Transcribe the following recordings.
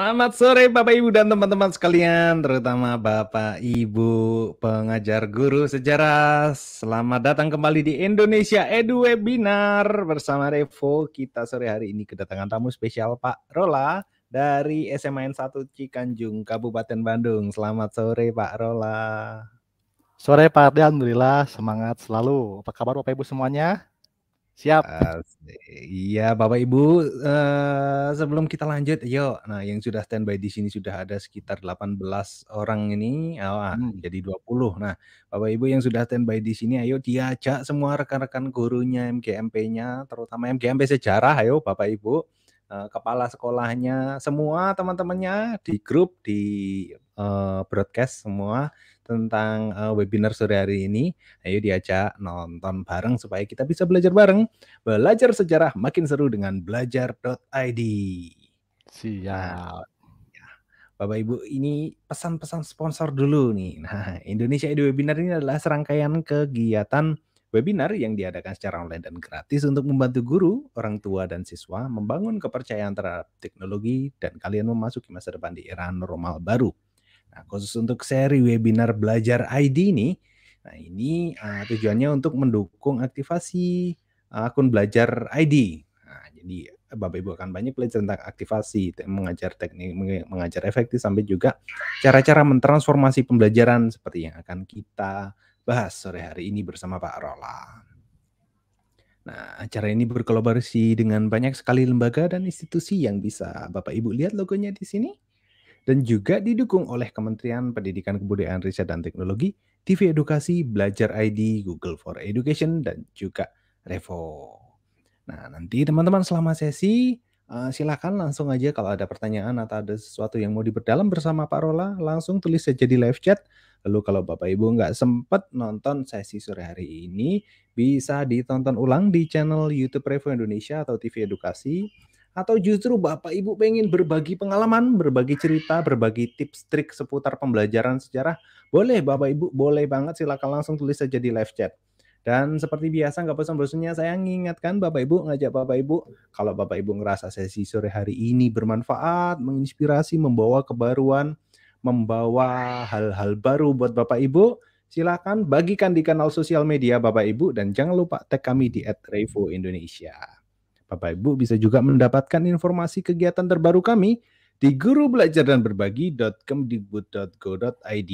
Selamat sore Bapak Ibu dan teman-teman sekalian, terutama Bapak Ibu pengajar guru sejarah. Selamat datang kembali di Indonesia Edu Webinar bersama Revo. Kita sore hari ini kedatangan tamu spesial Pak Rola dari SMAN 1 Cikanjung, Kabupaten Bandung. Selamat sore Pak Rola. Sore Pak Ardi, Alhamdulillah semangat selalu. Apa kabar Bapak Ibu semuanya? Siap. Iya, Bapak Ibu, uh, sebelum kita lanjut, yuk. Nah, yang sudah standby di sini sudah ada sekitar 18 orang ini. Oh, ah, hmm. jadi 20. Nah, Bapak Ibu yang sudah standby di sini, ayo diajak semua rekan-rekan gurunya MGMP-nya, terutama MGMP sejarah, ayo Bapak Ibu, uh, kepala sekolahnya, semua teman-temannya di grup di uh, broadcast semua tentang uh, webinar sore hari ini. Ayo diajak nonton bareng supaya kita bisa belajar bareng. Belajar sejarah makin seru dengan belajar.id. Siap. Nah, ya. Bapak Ibu, ini pesan-pesan sponsor dulu nih. Nah, Indonesia Edu Webinar ini adalah serangkaian kegiatan webinar yang diadakan secara online dan gratis untuk membantu guru, orang tua, dan siswa membangun kepercayaan terhadap teknologi dan kalian memasuki masa depan di era normal baru. Nah, khusus untuk seri webinar belajar ID ini, nah ini uh, tujuannya untuk mendukung aktivasi uh, akun belajar ID. Nah, jadi eh, Bapak Ibu akan banyak belajar tentang aktivasi, mengajar teknik, mengajar efektif sampai juga cara-cara mentransformasi pembelajaran seperti yang akan kita bahas sore hari ini bersama Pak Rola. Nah, acara ini berkolaborasi dengan banyak sekali lembaga dan institusi yang bisa Bapak Ibu lihat logonya di sini dan juga didukung oleh Kementerian Pendidikan Kebudayaan Riset dan Teknologi, TV Edukasi, Belajar ID, Google for Education, dan juga Revo. Nah, nanti teman-teman selama sesi uh, silakan langsung aja kalau ada pertanyaan atau ada sesuatu yang mau diperdalam bersama Pak Rola, langsung tulis saja di live chat. Lalu kalau Bapak Ibu nggak sempat nonton sesi sore hari ini, bisa ditonton ulang di channel YouTube Revo Indonesia atau TV Edukasi atau justru Bapak Ibu pengen berbagi pengalaman, berbagi cerita, berbagi tips trik seputar pembelajaran sejarah, boleh Bapak Ibu, boleh banget silakan langsung tulis saja di live chat. Dan seperti biasa nggak bosan-bosannya saya ngingatkan Bapak Ibu, ngajak Bapak Ibu, kalau Bapak Ibu ngerasa sesi sore hari ini bermanfaat, menginspirasi, membawa kebaruan, membawa hal-hal baru buat Bapak Ibu, silakan bagikan di kanal sosial media Bapak Ibu dan jangan lupa tag kami di @revo Indonesia. Bapak Ibu bisa juga mendapatkan informasi kegiatan terbaru kami di guru belajar dan berbagi.kemdikbud.go.id.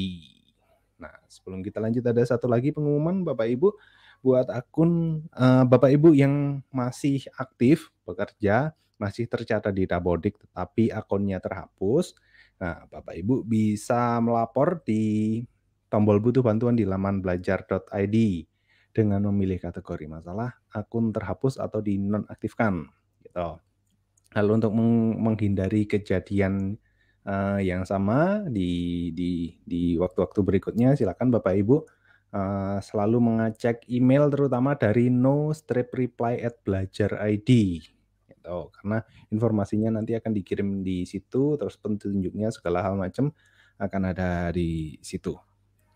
Nah, sebelum kita lanjut ada satu lagi pengumuman Bapak Ibu buat akun uh, Bapak Ibu yang masih aktif bekerja, masih tercatat di Tabodik tetapi akunnya terhapus. Nah, Bapak Ibu bisa melapor di tombol butuh bantuan di laman belajar.id dengan memilih kategori masalah akun terhapus atau dinonaktifkan. gitu. Lalu untuk menghindari kejadian uh, yang sama di di di waktu-waktu berikutnya silakan Bapak Ibu uh, selalu mengecek email terutama dari no strip reply at belajar ID gitu karena informasinya nanti akan dikirim di situ terus petunjuknya segala hal macam akan ada di situ.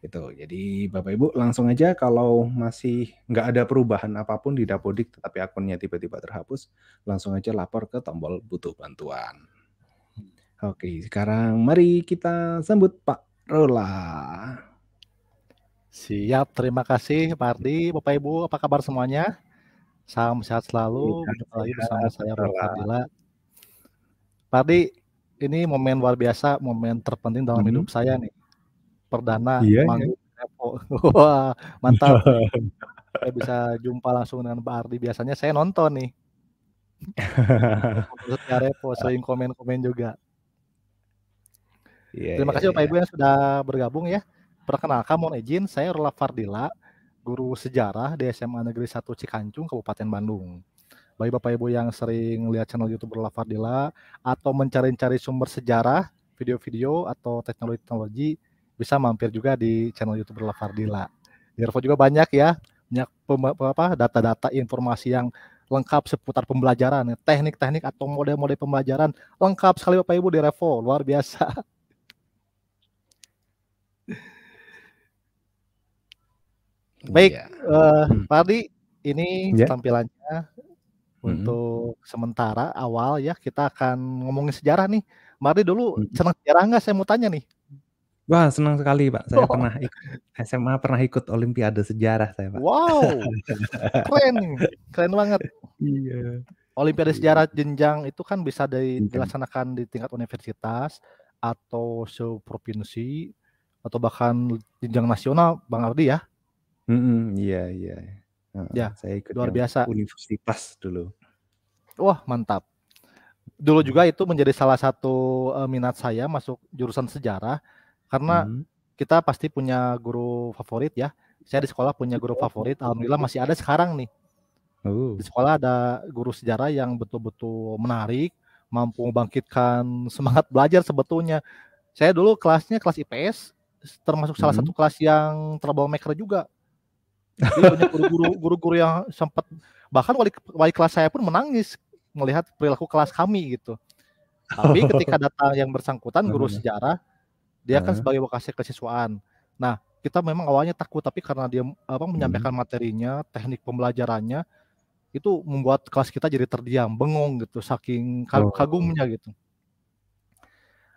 Gitu. Jadi Bapak Ibu langsung aja kalau masih nggak ada perubahan apapun di Dapodik tetapi akunnya tiba-tiba terhapus, langsung aja lapor ke tombol butuh bantuan. Oke, sekarang mari kita sambut Pak Rola. Siap, terima kasih Pak Ardi, Bapak Ibu, apa kabar semuanya? Salam sehat selalu, iya, bersama saya Rola Ardila. Pak Ardi, ini momen luar biasa, momen terpenting dalam -hmm. hidup saya nih perdana iya, iya. manggung iya. Wah, mantap. saya bisa jumpa langsung dengan Pak Ardi. Biasanya saya nonton nih. Repo sering komen-komen juga. Yeah, Terima iya, kasih yeah, Bapak iya. Ibu yang sudah bergabung ya. Perkenalkan mohon izin, saya Rola Fardila, guru sejarah di SMA Negeri 1 Cikancung, Kabupaten Bandung. Bagi Bapak Ibu yang sering lihat channel YouTube Rola Fardila atau mencari-cari sumber sejarah, video-video atau teknologi-teknologi, bisa mampir juga di channel YouTube Fardila. Di Revo juga banyak ya, banyak data-data informasi yang lengkap seputar pembelajaran, teknik-teknik atau model-model pembelajaran lengkap sekali Bapak Ibu di Revo, luar biasa. Iya. Baik, yeah. uh, hmm. ini yeah. tampilannya hmm. untuk sementara awal ya kita akan ngomongin sejarah nih. Mari dulu hmm senang sejarah nggak? Saya mau tanya nih. Wah, senang sekali, Pak. Saya oh. pernah ikut SMA, pernah ikut olimpiade sejarah saya, Pak. Wow. Keren. Keren banget. Iya. Olimpiade iya. sejarah jenjang itu kan bisa dilaksanakan iya. di tingkat universitas atau seprovinsi atau bahkan jenjang nasional, Bang Ardi ya. Mm -hmm, iya, iya. Uh, ya, saya ikut luar biasa. Universitas dulu. Wah, mantap. Dulu mm. juga itu menjadi salah satu eh, minat saya masuk jurusan sejarah karena hmm. kita pasti punya guru favorit ya. Saya di sekolah punya guru oh. favorit, alhamdulillah masih ada sekarang nih. Uh. Di sekolah ada guru sejarah yang betul-betul menarik, mampu membangkitkan semangat belajar sebetulnya. Saya dulu kelasnya kelas IPS, termasuk salah hmm. satu kelas yang troublemaker juga. Jadi guru-guru guru-guru yang sempat bahkan wali wali kelas saya pun menangis melihat perilaku kelas kami gitu. Tapi ketika oh. datang yang bersangkutan guru sejarah dia hmm. kan sebagai wakasih kesiswaan. Nah, kita memang awalnya takut tapi karena dia apa hmm. menyampaikan hmm. materinya, teknik pembelajarannya itu membuat kelas kita jadi terdiam, bengong gitu saking oh. kagumnya gitu.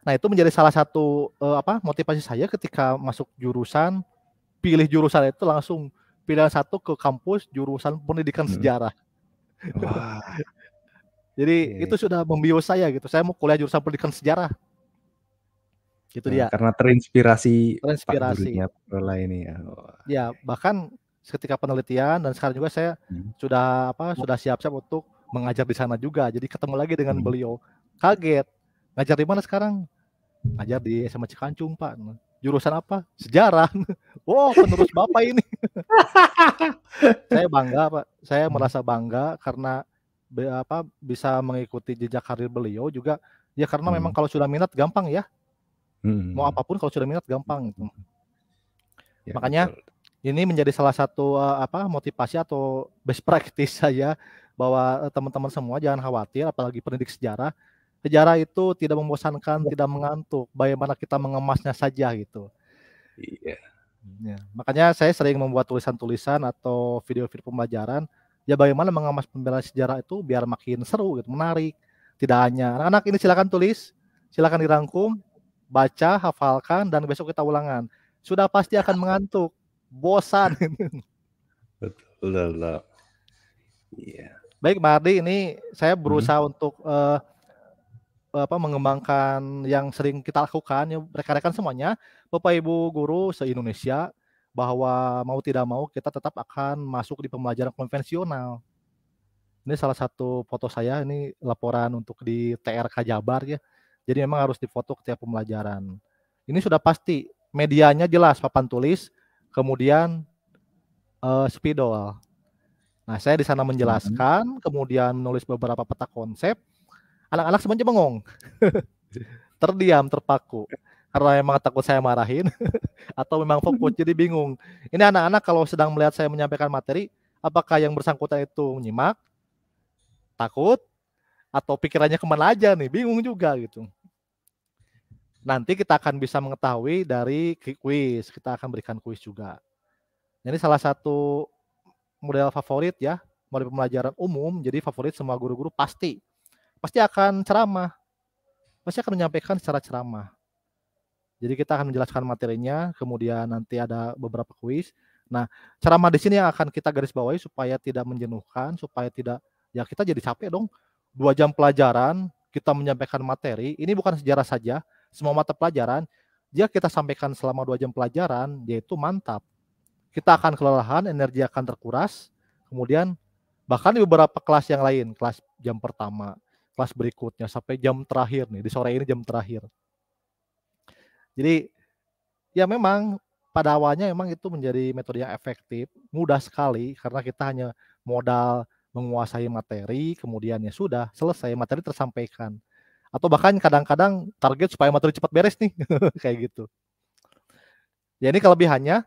Nah, itu menjadi salah satu uh, apa motivasi saya ketika masuk jurusan pilih jurusan itu langsung pilihan satu ke kampus jurusan pendidikan hmm. sejarah. Wah. Jadi yeah. itu iya. sudah membius saya gitu. Saya mau kuliah jurusan pendidikan sejarah. Gitu nah, dia. Karena terinspirasi terinspirasi Pak ini ya. Oh. Ya, bahkan ketika penelitian dan sekarang juga saya hmm. sudah apa sudah siap-siap untuk mengajar di sana juga. Jadi ketemu lagi dengan hmm. beliau. Kaget. Ngajar di mana sekarang? Ngajar di SMA Cikancung, Pak. Jurusan apa? Sejarah. wow, penerus Bapak ini. saya bangga, Pak. Saya hmm. merasa bangga karena apa bisa mengikuti jejak karir beliau juga. Ya karena hmm. memang kalau sudah minat gampang ya Hmm. Mau apapun kalau sudah minat gampang gitu. Hmm. Ya, Makanya betul. ini menjadi salah satu uh, apa motivasi atau best practice saya bahwa eh, teman-teman semua jangan khawatir apalagi pendidik sejarah. Sejarah itu tidak membosankan, ya. tidak mengantuk. Bagaimana kita mengemasnya saja gitu. Iya. Ya. Makanya saya sering membuat tulisan-tulisan atau video-video pembelajaran ya bagaimana mengemas pembelajaran sejarah itu biar makin seru gitu, menarik. Tidak hanya anak-anak ini silakan tulis, silakan dirangkum, baca, hafalkan, dan besok kita ulangan. Sudah pasti akan mengantuk, bosan. Betul, Yeah. Baik, Mardi, ini saya hmm. berusaha hmm. untuk uh, apa mengembangkan yang sering kita lakukan, ya, rekan-rekan semuanya, Bapak Ibu guru se-Indonesia bahwa mau tidak mau kita tetap akan masuk di pembelajaran konvensional. Ini salah satu foto saya, ini laporan untuk di TRK Jabar ya. Jadi memang harus difoto setiap pembelajaran. Ini sudah pasti medianya jelas papan tulis, kemudian uh, spidol. Nah, saya di sana menjelaskan, hmm. kemudian menulis beberapa peta konsep. Anak-anak semuanya bengong. Terdiam, terpaku. Karena memang takut saya marahin atau memang fokus jadi bingung. Ini anak-anak kalau sedang melihat saya menyampaikan materi, apakah yang bersangkutan itu menyimak, takut, atau pikirannya kemana aja nih bingung juga gitu nanti kita akan bisa mengetahui dari kuis kita akan berikan kuis juga ini salah satu model favorit ya model pembelajaran umum jadi favorit semua guru-guru pasti pasti akan ceramah pasti akan menyampaikan secara ceramah jadi kita akan menjelaskan materinya kemudian nanti ada beberapa kuis nah ceramah di sini yang akan kita garis bawahi supaya tidak menjenuhkan supaya tidak ya kita jadi capek dong dua jam pelajaran kita menyampaikan materi. Ini bukan sejarah saja, semua mata pelajaran. Jika kita sampaikan selama dua jam pelajaran, yaitu mantap. Kita akan kelelahan, energi akan terkuras. Kemudian bahkan di beberapa kelas yang lain, kelas jam pertama, kelas berikutnya sampai jam terakhir nih di sore ini jam terakhir. Jadi ya memang pada awalnya memang itu menjadi metode yang efektif, mudah sekali karena kita hanya modal menguasai materi, kemudian ya sudah selesai materi tersampaikan. Atau bahkan kadang-kadang target supaya materi cepat beres nih, kayak gitu. Ya ini kelebihannya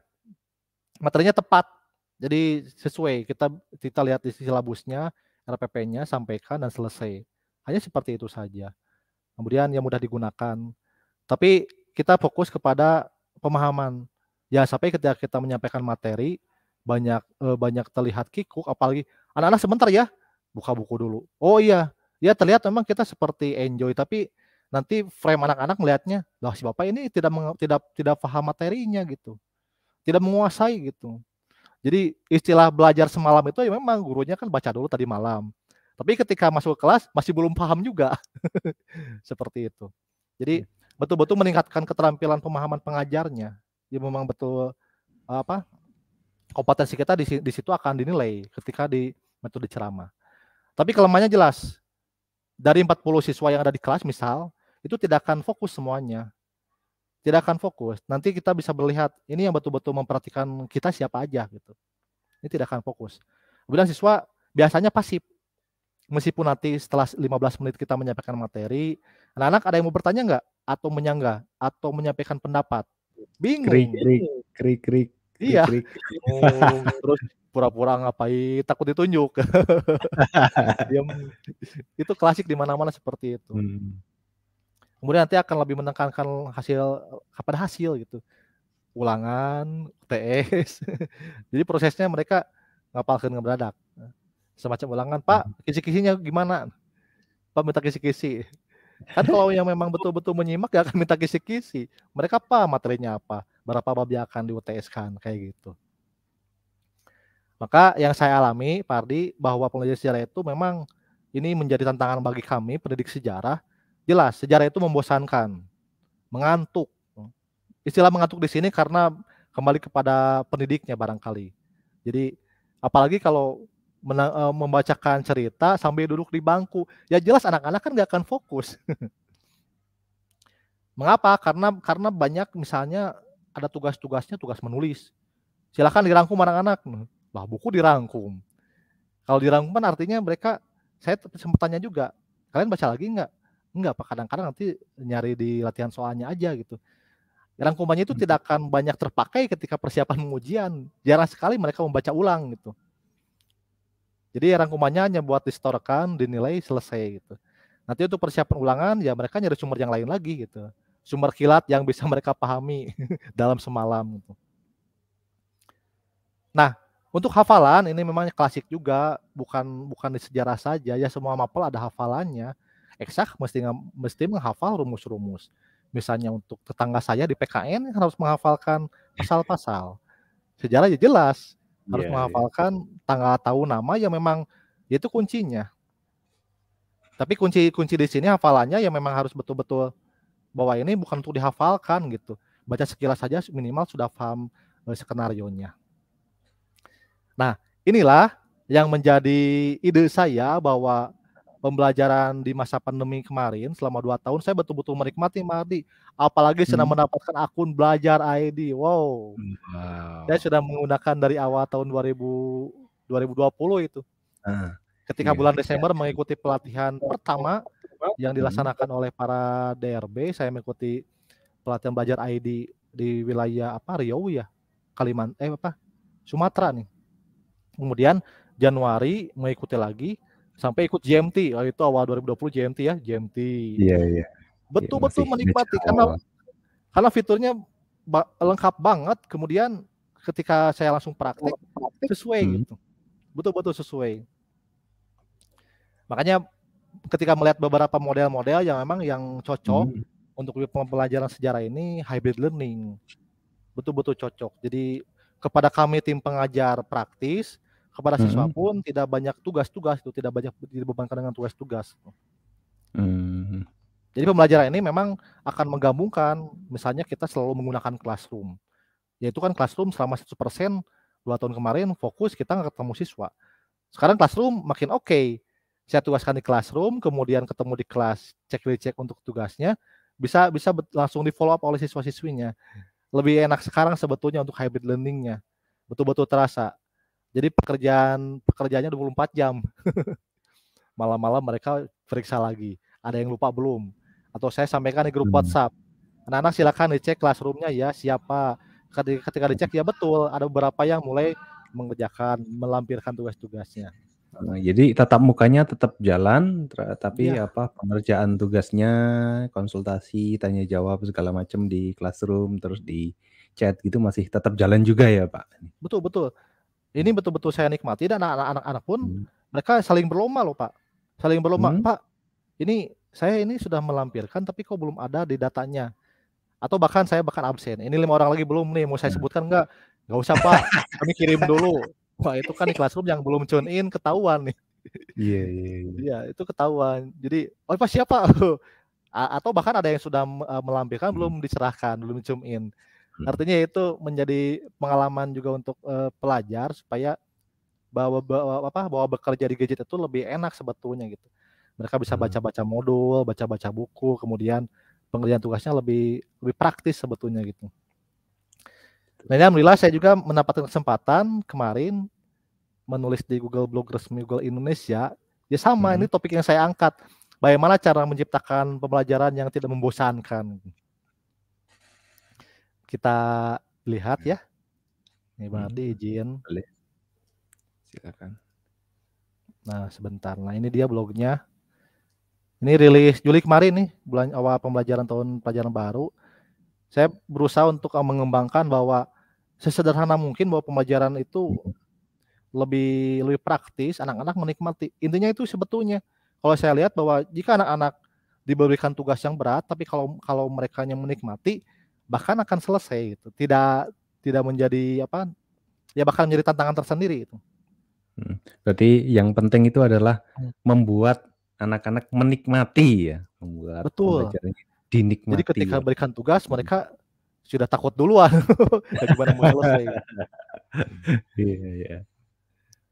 materinya tepat. Jadi sesuai kita kita lihat di sisi labusnya RPP-nya sampaikan dan selesai. Hanya seperti itu saja. Kemudian yang mudah digunakan. Tapi kita fokus kepada pemahaman. Ya sampai ketika kita menyampaikan materi banyak eh, banyak terlihat kikuk apalagi anak-anak sebentar ya buka buku dulu oh iya ya terlihat memang kita seperti enjoy tapi nanti frame anak-anak melihatnya lah si bapak ini tidak tidak tidak paham materinya gitu tidak menguasai gitu jadi istilah belajar semalam itu ya memang gurunya kan baca dulu tadi malam tapi ketika masuk ke kelas masih belum paham juga seperti itu jadi iya. betul-betul meningkatkan keterampilan pemahaman pengajarnya ya memang betul apa kompetensi kita di, di situ akan dinilai ketika di metode ceramah. Tapi kelemahannya jelas. Dari 40 siswa yang ada di kelas misal, itu tidak akan fokus semuanya. Tidak akan fokus. Nanti kita bisa melihat ini yang betul-betul memperhatikan kita siapa aja gitu. Ini tidak akan fokus. Kemudian siswa biasanya pasif. Meskipun nanti setelah 15 menit kita menyampaikan materi, anak-anak ada yang mau bertanya enggak Atau menyanggah? Atau menyampaikan pendapat? Bingung. Krik, krik, krik, krik. Iya. Oh. Terus pura-pura ngapain takut ditunjuk. itu klasik di mana-mana seperti itu. Hmm. Kemudian nanti akan lebih menekankan hasil pada hasil gitu. Ulangan, UTS. Jadi prosesnya mereka ngapalkan ngeberadak. Semacam ulangan, Pak, hmm. kisi-kisinya gimana? Pak minta kisi-kisi. Kan kalau yang memang betul-betul menyimak ya akan minta kisi-kisi. Mereka apa materinya apa? berapa bab akan di UTS kan kayak gitu. Maka yang saya alami, Pardi, bahwa pembelajaran sejarah itu memang ini menjadi tantangan bagi kami pendidik sejarah. Jelas, sejarah itu membosankan, mengantuk. Istilah mengantuk di sini karena kembali kepada pendidiknya barangkali. Jadi apalagi kalau e, membacakan cerita sambil duduk di bangku, ya jelas anak-anak kan nggak akan fokus. Mengapa? Karena karena banyak misalnya ada tugas-tugasnya tugas menulis. Silakan dirangkum anak-anak. Lah buku dirangkum. Kalau dirangkum kan artinya mereka saya sempat tanya juga, kalian baca lagi enggak? Enggak, Pak. Kadang-kadang nanti nyari di latihan soalnya aja gitu. Rangkumannya itu tidak akan banyak terpakai ketika persiapan pengujian. Jarang sekali mereka membaca ulang gitu. Jadi rangkumannya hanya buat distorkan, dinilai, selesai gitu. Nanti untuk persiapan ulangan ya mereka nyari sumber yang lain lagi gitu sumber kilat yang bisa mereka pahami dalam semalam. Gitu. Nah, untuk hafalan ini memang klasik juga, bukan bukan di sejarah saja ya semua mapel ada hafalannya. Eksak mesti mesti menghafal rumus-rumus. Misalnya untuk tetangga saya di PKN harus menghafalkan pasal-pasal. Sejarah ya jelas harus yeah, iya. menghafalkan yeah. tanggal tahu nama yang memang ya itu kuncinya. Tapi kunci kunci di sini hafalannya yang memang harus betul-betul bahwa ini bukan untuk dihafalkan gitu. Baca sekilas saja minimal sudah paham eh, skenario nya. Nah, inilah yang menjadi ide saya bahwa pembelajaran di masa pandemi kemarin selama dua tahun saya betul-betul menikmati Mardi. Apalagi hmm. sudah mendapatkan akun belajar ID. Wow. wow. Saya sudah menggunakan dari awal tahun 2000 2020 itu. Uh ketika iya. bulan Desember mengikuti pelatihan pertama yang hmm. dilaksanakan oleh para DRB saya mengikuti pelatihan belajar ID di wilayah apa Riau ya Kalimantan eh apa Sumatera nih kemudian Januari mengikuti lagi sampai ikut GMT oh, itu awal 2020 GMT ya GMT iya iya betul-betul ya, menikmati karena karena fiturnya ba lengkap banget kemudian ketika saya langsung praktik sesuai hmm. gitu betul-betul sesuai Makanya ketika melihat beberapa model-model yang memang yang cocok hmm. untuk pembelajaran sejarah ini hybrid learning betul-betul cocok. Jadi kepada kami tim pengajar praktis, kepada siswa hmm. pun tidak banyak tugas-tugas itu tidak banyak dibebankan dengan tugas-tugas. Hmm. Jadi pembelajaran ini memang akan menggabungkan, misalnya kita selalu menggunakan classroom, yaitu kan classroom selama 100% dua tahun kemarin fokus kita nggak ketemu siswa. Sekarang classroom makin oke, okay saya tugaskan di classroom, kemudian ketemu di kelas, cek cek untuk tugasnya, bisa bisa langsung di follow up oleh siswa-siswinya. Lebih enak sekarang sebetulnya untuk hybrid learningnya, betul-betul terasa. Jadi pekerjaan pekerjaannya 24 jam. Malam-malam mereka periksa lagi, ada yang lupa belum? Atau saya sampaikan di grup hmm. WhatsApp. Anak-anak silakan dicek classroomnya ya siapa. Ketika dicek ya betul, ada beberapa yang mulai mengerjakan, melampirkan tugas-tugasnya. Jadi tetap mukanya tetap jalan, tapi ya. apa pengerjaan tugasnya, konsultasi, tanya jawab segala macam di classroom terus di chat gitu masih tetap jalan juga ya Pak. Betul betul. Hmm. Ini betul-betul saya nikmati dan anak-anak pun hmm. mereka saling berlomba loh Pak, saling berlomba hmm. Pak. Ini saya ini sudah melampirkan tapi kok belum ada di datanya atau bahkan saya bahkan absen. Ini lima orang lagi belum nih mau saya nah. sebutkan nggak? Nggak usah pak, kami kirim dulu. Wah itu kan di classroom yang belum tune in ketahuan nih. Iya iya. Iya, iya itu ketahuan. Jadi oh pas siapa? Atau bahkan ada yang sudah eh, melampirkan hmm. belum diserahkan, belum tune in. Hmm. Artinya itu menjadi pengalaman juga untuk uh, pelajar supaya bahwa, bahwa apa bahwa bekerja di gadget itu lebih enak sebetulnya gitu. Mereka bisa hmm. baca-baca modul, baca-baca buku, kemudian pengerjaan tugasnya lebih lebih praktis sebetulnya gitu. Nah, alhamdulillah saya juga mendapatkan kesempatan kemarin menulis di Google Blog resmi Google Indonesia. Ya sama, hmm. ini topik yang saya angkat. Bagaimana cara menciptakan pembelajaran yang tidak membosankan. Kita lihat ya. Ini ya. berarti hmm. izin. Silakan. Nah, sebentar. Nah, ini dia blognya. Ini rilis Juli kemarin nih, bulan awal pembelajaran tahun pelajaran baru. Saya berusaha untuk mengembangkan bahwa sesederhana mungkin bahwa pembelajaran itu lebih lebih praktis, anak-anak menikmati. Intinya itu sebetulnya kalau saya lihat bahwa jika anak-anak diberikan tugas yang berat, tapi kalau kalau mereka yang menikmati bahkan akan selesai itu. Tidak tidak menjadi apa ya bahkan menjadi tantangan tersendiri itu. Hmm. Berarti yang penting itu adalah hmm. membuat anak-anak menikmati ya, membuat Betul. dinikmati. Jadi ketika ya. berikan tugas mereka sudah takut duluan daripada mau selesai. Iya, iya,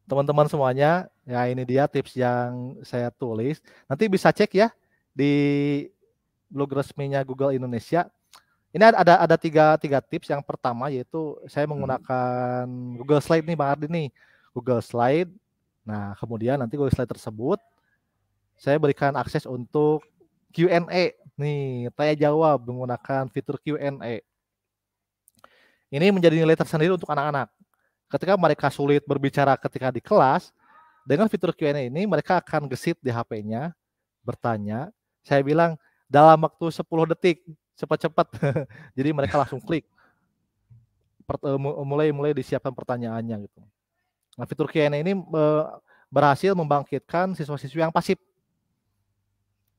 Teman-teman semuanya, ya ini dia tips yang saya tulis. Nanti bisa cek ya di blog resminya Google Indonesia. Ini ada ada, tiga, tiga tips. Yang pertama yaitu saya hmm. menggunakan hmm. Google Slide nih Bang Ardi nih. Google Slide. Nah, kemudian nanti Google Slide tersebut saya berikan akses untuk Q&A nih, tanya jawab menggunakan fitur Q&A. Ini menjadi nilai tersendiri untuk anak-anak. Ketika mereka sulit berbicara ketika di kelas, dengan fitur Q&A ini mereka akan gesit di HP-nya, bertanya. Saya bilang dalam waktu 10 detik, cepat-cepat. Jadi mereka langsung klik. Eh, Mulai-mulai disiapkan pertanyaannya gitu. Nah, fitur Q&A ini berhasil membangkitkan siswa siswa yang pasif.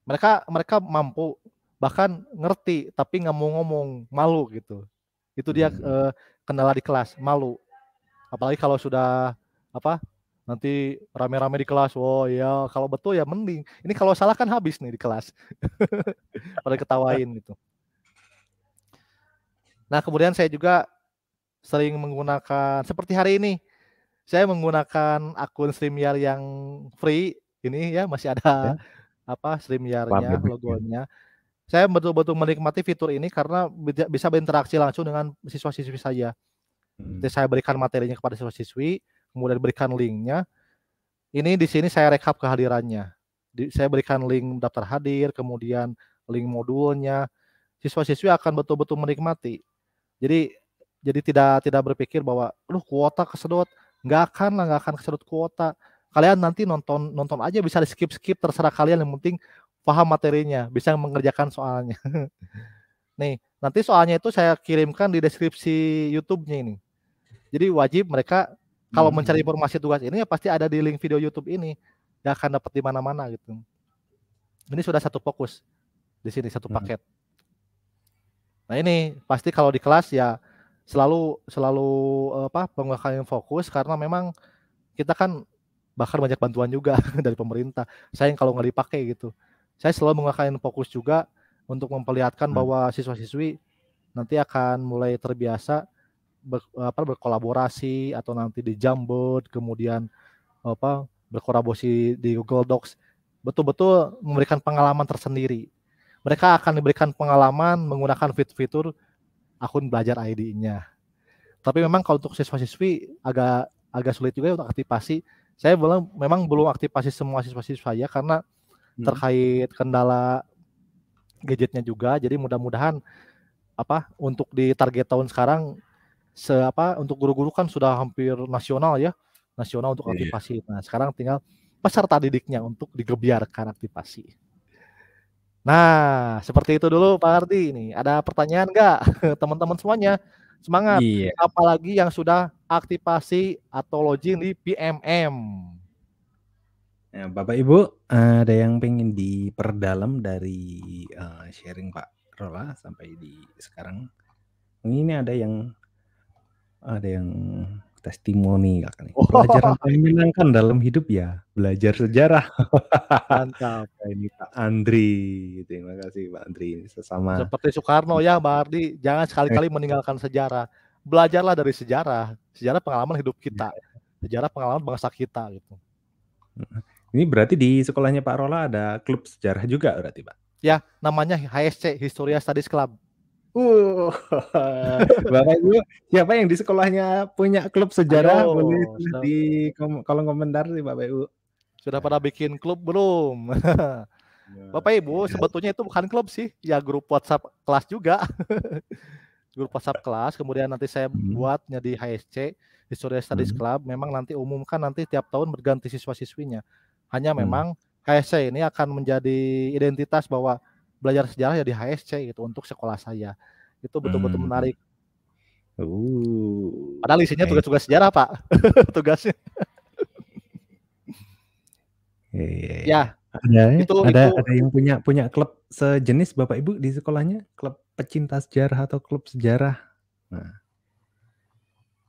Mereka mereka mampu bahkan ngerti tapi nggak mau ngomong malu gitu itu dia hmm. uh, kendala di kelas malu apalagi kalau sudah apa nanti rame-rame di kelas wow ya kalau betul ya mending ini kalau salah kan habis nih di kelas pada ketawain gitu nah kemudian saya juga sering menggunakan seperti hari ini saya menggunakan akun StreamYard yang free ini ya masih ada ya. apa streamyardnya logonya saya betul-betul menikmati fitur ini karena bisa berinteraksi langsung dengan siswa-siswi saya. Hmm. Jadi saya berikan materinya kepada siswa-siswi, kemudian berikan linknya. Ini di sini saya rekap kehadirannya. Di, saya berikan link daftar hadir, kemudian link modulnya. Siswa-siswi akan betul-betul menikmati. Jadi jadi tidak tidak berpikir bahwa lu kuota kesedot, nggak akan lah nggak akan kesedot kuota. Kalian nanti nonton nonton aja bisa di skip skip terserah kalian yang penting paham materinya, bisa mengerjakan soalnya. Nih, nanti soalnya itu saya kirimkan di deskripsi YouTube-nya ini. Jadi wajib mereka kalau hmm. mencari informasi tugas ini ya pasti ada di link video YouTube ini. Ya akan dapat di mana-mana gitu. Ini sudah satu fokus di sini satu hmm. paket. Hmm. Nah, ini pasti kalau di kelas ya selalu selalu apa penguatan fokus karena memang kita kan bahkan banyak bantuan juga dari pemerintah. Sayang kalau nggak dipakai gitu saya selalu menggunakan fokus juga untuk memperlihatkan hmm. bahwa siswa-siswi nanti akan mulai terbiasa ber, apa berkolaborasi atau nanti di Jamboard kemudian apa berkolaborasi di Google Docs betul-betul memberikan pengalaman tersendiri. Mereka akan diberikan pengalaman menggunakan fitur-fitur akun belajar ID-nya. Tapi memang kalau untuk siswa-siswi agak agak sulit juga untuk aktivasi. Saya belum memang belum aktivasi semua siswa-siswa ya karena Hmm. terkait kendala gadgetnya juga. Jadi mudah-mudahan apa untuk di target tahun sekarang seapa untuk guru-guru kan sudah hampir nasional ya, nasional untuk iya. aktivasi. Nah, sekarang tinggal peserta didiknya untuk digebiarkan aktivasi. Nah, seperti itu dulu Pak Ardi ini. Ada pertanyaan enggak teman-teman semuanya? Semangat. yeah. Apalagi yang sudah aktivasi atau login di PMM. Eh, Bapak Ibu, ada yang pengen diperdalam dari eh, sharing Pak Rola sampai di sekarang? Ini ada yang ada yang testimoni kan? Oh. Pelajaran paling menyenangkan dalam hidup ya, belajar sejarah. Mantap. ini Pak Andri, terima kasih Pak Andri sesama. Seperti Soekarno ya, Pak Ardi, jangan sekali-kali meninggalkan sejarah. Belajarlah dari sejarah, sejarah pengalaman hidup kita, iya. sejarah pengalaman bangsa kita gitu. Hmm. Ini berarti di sekolahnya Pak Rola ada klub sejarah juga berarti Pak? Ya, namanya HSC, Historia Studies Club. Uh, Bapak Ibu, siapa yang di sekolahnya punya klub sejarah Ayo, boleh sudah. di kolom komentar sih Bapak Ibu. Sudah pada bikin klub belum? Bapak Ibu, iya. sebetulnya itu bukan klub sih, ya grup WhatsApp kelas juga. grup WhatsApp kelas, kemudian nanti saya hmm. buatnya di HSC, Historia Studies hmm. Club. Memang nanti umumkan nanti tiap tahun berganti siswa-siswinya. Hanya hmm. memang KSC ini akan menjadi identitas bahwa belajar sejarah ya di HSC gitu untuk sekolah saya. Itu betul-betul hmm. menarik. Uh. Padahal isinya tugas-tugas sejarah, Pak. Tugasnya. Eh. Ya. Ada, ya? itu, ada, itu. ada yang punya punya klub sejenis Bapak Ibu di sekolahnya, klub pecinta sejarah atau klub sejarah. Nah.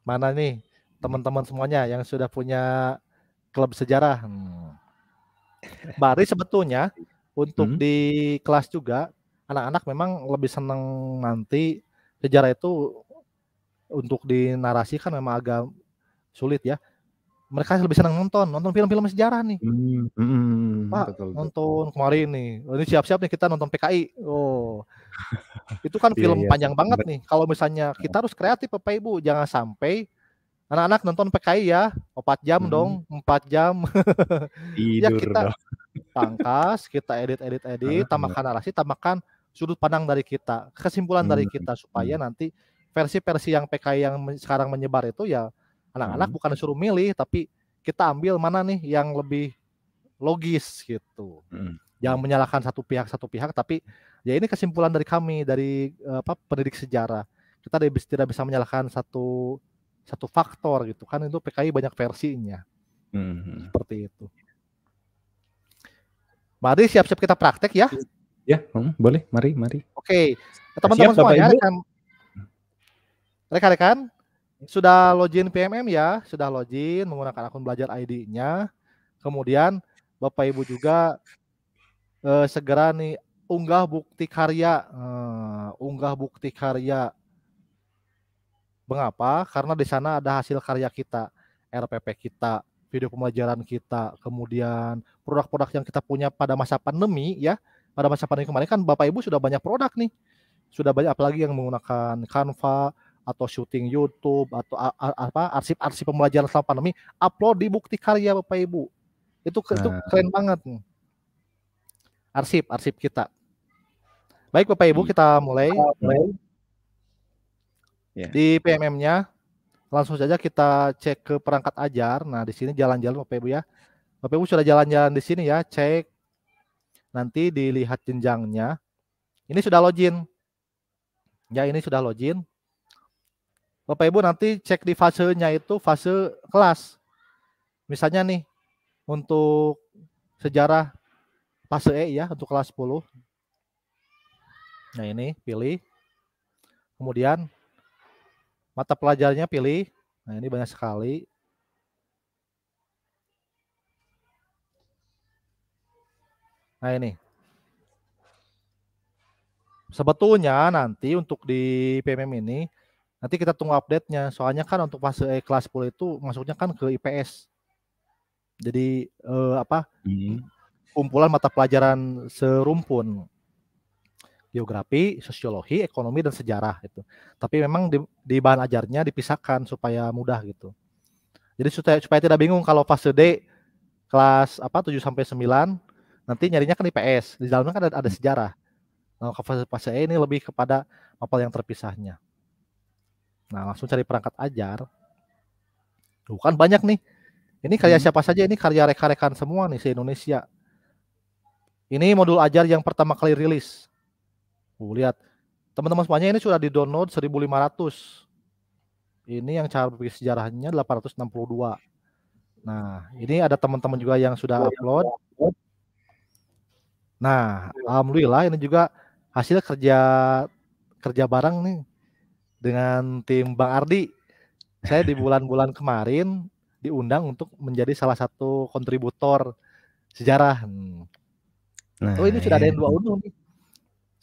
Mana nih teman-teman semuanya yang sudah punya klub sejarah? Hmm. Bari sebetulnya untuk hmm. di kelas juga anak-anak memang lebih senang nanti sejarah itu untuk dinarasikan memang agak sulit ya. Mereka lebih senang nonton, nonton film-film sejarah nih. Hmm, hmm, Pak, hmm, hmm, betul, nonton kemarin nih. Oh, ini siap-siap nih kita nonton PKI. Oh. Itu kan iya, film iya, panjang banget nih. Kalau misalnya kita harus kreatif Bapak Ibu, jangan sampai anak-anak nonton PKI ya 4 jam hmm. dong 4 jam ya Tidur ya kita dong. pangkas kita edit edit edit tambahkan narasi tambahkan sudut pandang dari kita kesimpulan hmm. dari kita hmm. supaya nanti versi-versi yang PKI yang sekarang menyebar itu ya anak-anak hmm. bukan suruh milih tapi kita ambil mana nih yang lebih logis gitu hmm. jangan menyalahkan satu pihak satu pihak tapi ya ini kesimpulan dari kami dari eh, apa pendidik sejarah kita tidak bisa menyalahkan satu satu faktor gitu kan itu PKI banyak versinya hmm. seperti itu. Mari siap-siap kita praktek ya. Ya, hmm, boleh. Mari, mari. Oke, okay. Eh, teman-teman semua ya, rekan, rekan-rekan sudah login PMM ya, sudah login menggunakan akun belajar ID-nya. Kemudian Bapak Ibu juga eh, segera nih unggah bukti karya, uh, unggah bukti karya Mengapa? Karena di sana ada hasil karya kita, RPP kita, video pembelajaran kita, kemudian produk-produk yang kita punya pada masa pandemi ya. Pada masa pandemi kemarin kan Bapak Ibu sudah banyak produk nih. Sudah banyak apalagi yang menggunakan Canva atau syuting YouTube atau apa arsip-arsip pembelajaran selama pandemi upload di Bukti Karya Bapak Ibu. Itu nah. itu keren banget. Arsip arsip kita. Baik Bapak Ibu hmm. kita mulai. mulai. Yeah. Di PMM-nya langsung saja kita cek ke perangkat ajar. Nah, di sini jalan-jalan Bapak Ibu ya. Bapak Ibu sudah jalan-jalan di sini ya, cek nanti dilihat jenjangnya. Ini sudah login. Ya, ini sudah login. Bapak Ibu nanti cek di fasenya itu fase kelas. Misalnya nih untuk sejarah fase E ya untuk kelas 10. Nah, ini pilih. Kemudian Mata pelajarannya pilih. Nah, ini banyak sekali. Nah, ini. Sebetulnya nanti untuk di PMM ini nanti kita tunggu update-nya. Soalnya kan untuk fase E kelas 10 itu maksudnya kan ke IPS. Jadi eh, apa? Hmm. Kumpulan mata pelajaran serumpun geografi, sosiologi, ekonomi dan sejarah itu. Tapi memang di, di bahan ajarnya dipisahkan supaya mudah gitu. Jadi supaya, supaya tidak bingung kalau fase D kelas apa 7 sampai 9 nanti nyarinya kan IPS, di dalamnya kan ada, ada sejarah. Nah, kalau fase fase E ini lebih kepada mapel yang terpisahnya. Nah, langsung cari perangkat ajar. Bukan banyak nih. Ini karya hmm. siapa saja? Ini karya rekan-rekan semua nih se-Indonesia. Ini modul ajar yang pertama kali rilis Uh, lihat teman-teman semuanya ini sudah di download 1500 ini yang cara berpikir sejarahnya 862 nah ini ada teman-teman juga yang sudah oh, iya. upload nah alhamdulillah ini juga hasil kerja kerja bareng nih dengan tim Bang Ardi saya di bulan-bulan kemarin diundang untuk menjadi salah satu kontributor sejarah. Nah, oh ini sudah ada yang dua nah, unduh nih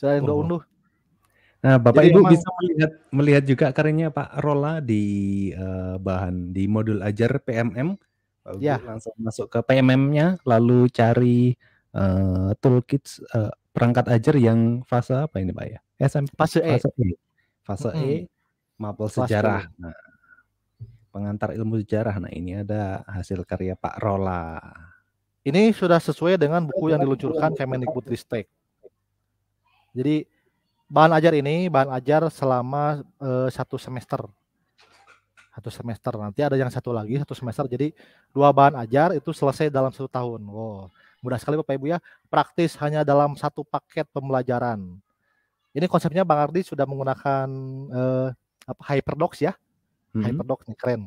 selain oh. unduh. Nah, Bapak Jadi Ibu bisa melihat melihat juga karyanya Pak Rola di uh, bahan di modul ajar PMM. Bapak ya. langsung masuk ke PMM-nya lalu cari uh, toolkit uh, perangkat ajar yang fase apa ini Pak ya? SMP fase E. Fase E. Fase mm -hmm. E mapel sejarah. E. Nah, pengantar ilmu sejarah. Nah, ini ada hasil karya Pak Rola. Ini sudah sesuai dengan buku yang diluncurkan Kemendikbudristek jadi bahan ajar ini bahan ajar selama uh, satu semester. Satu semester. Nanti ada yang satu lagi satu semester. Jadi dua bahan ajar itu selesai dalam satu tahun. Wow. Mudah sekali Bapak Ibu ya. Praktis hanya dalam satu paket pembelajaran. Ini konsepnya Bang Ardi sudah menggunakan uh, apa HyperDocs ya. hmm HyperDocs nih keren.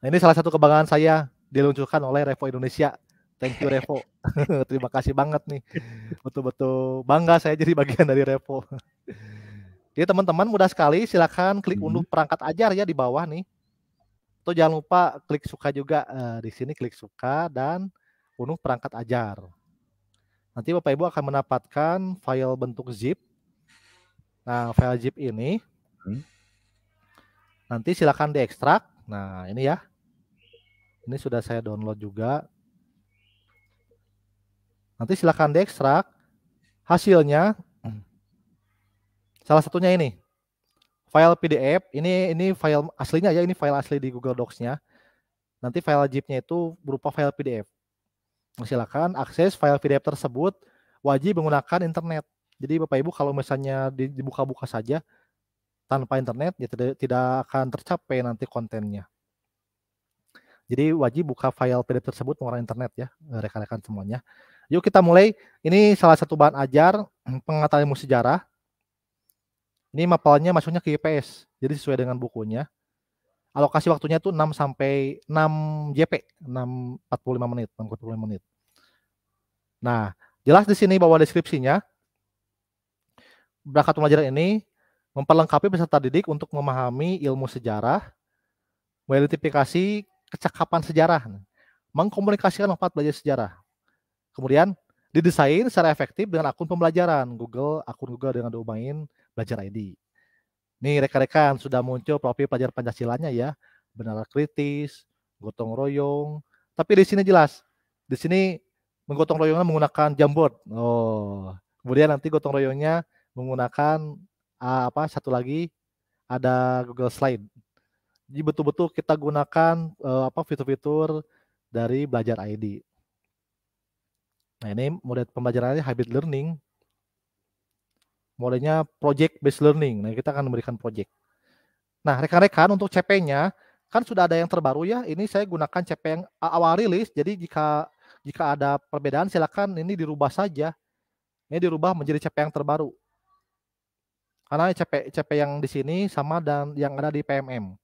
Nah, ini salah satu kebanggaan saya diluncurkan oleh Revo Indonesia Thank you Revo. Terima kasih banget nih. Betul-betul bangga saya jadi bagian dari Revo. jadi teman-teman mudah sekali silakan klik hmm. unduh perangkat ajar ya di bawah nih. Tuh jangan lupa klik suka juga uh, di sini klik suka dan unduh perangkat ajar. Nanti Bapak Ibu akan mendapatkan file bentuk zip. Nah, file zip ini hmm. nanti silakan diekstrak. Nah, ini ya. Ini sudah saya download juga Nanti silakan diekstrak. Hasilnya salah satunya ini. File PDF, ini ini file aslinya ya, ini file asli di Google Docs-nya. Nanti file zip-nya itu berupa file PDF. Nah, silakan akses file PDF tersebut wajib menggunakan internet. Jadi Bapak Ibu kalau misalnya dibuka-buka saja tanpa internet ya tidak, tidak akan tercapai nanti kontennya. Jadi wajib buka file PDF tersebut menggunakan internet ya rekan-rekan semuanya. Yuk kita mulai. Ini salah satu bahan ajar hmm, pengetahuan ilmu sejarah. Ini mapelnya masuknya ke IPS. Jadi sesuai dengan bukunya. Alokasi waktunya itu 6 sampai 6 JP, 6 45 menit, 6 45 menit. Nah, jelas di sini bahwa deskripsinya berangkat pembelajaran ini memperlengkapi peserta didik untuk memahami ilmu sejarah, mengidentifikasi kecakapan sejarah, mengkomunikasikan manfaat belajar sejarah. Kemudian didesain secara efektif dengan akun pembelajaran Google, akun Google dengan domain belajar ID. Nih rekan-rekan sudah muncul profil pelajar nya ya, benar kritis, gotong royong. Tapi di sini jelas, di sini menggotong royongnya menggunakan jambot. Oh, kemudian nanti gotong royongnya menggunakan ah, apa satu lagi ada Google Slide. Jadi betul-betul kita gunakan uh, apa fitur-fitur dari belajar ID. Nah ini model pembelajarannya hybrid learning. Modelnya project based learning. Nah kita akan memberikan project. Nah rekan-rekan untuk CP-nya kan sudah ada yang terbaru ya. Ini saya gunakan CP yang awal rilis. Jadi jika jika ada perbedaan silakan ini dirubah saja. Ini dirubah menjadi CP yang terbaru. Karena CP CP yang di sini sama dan yang ada di PMM.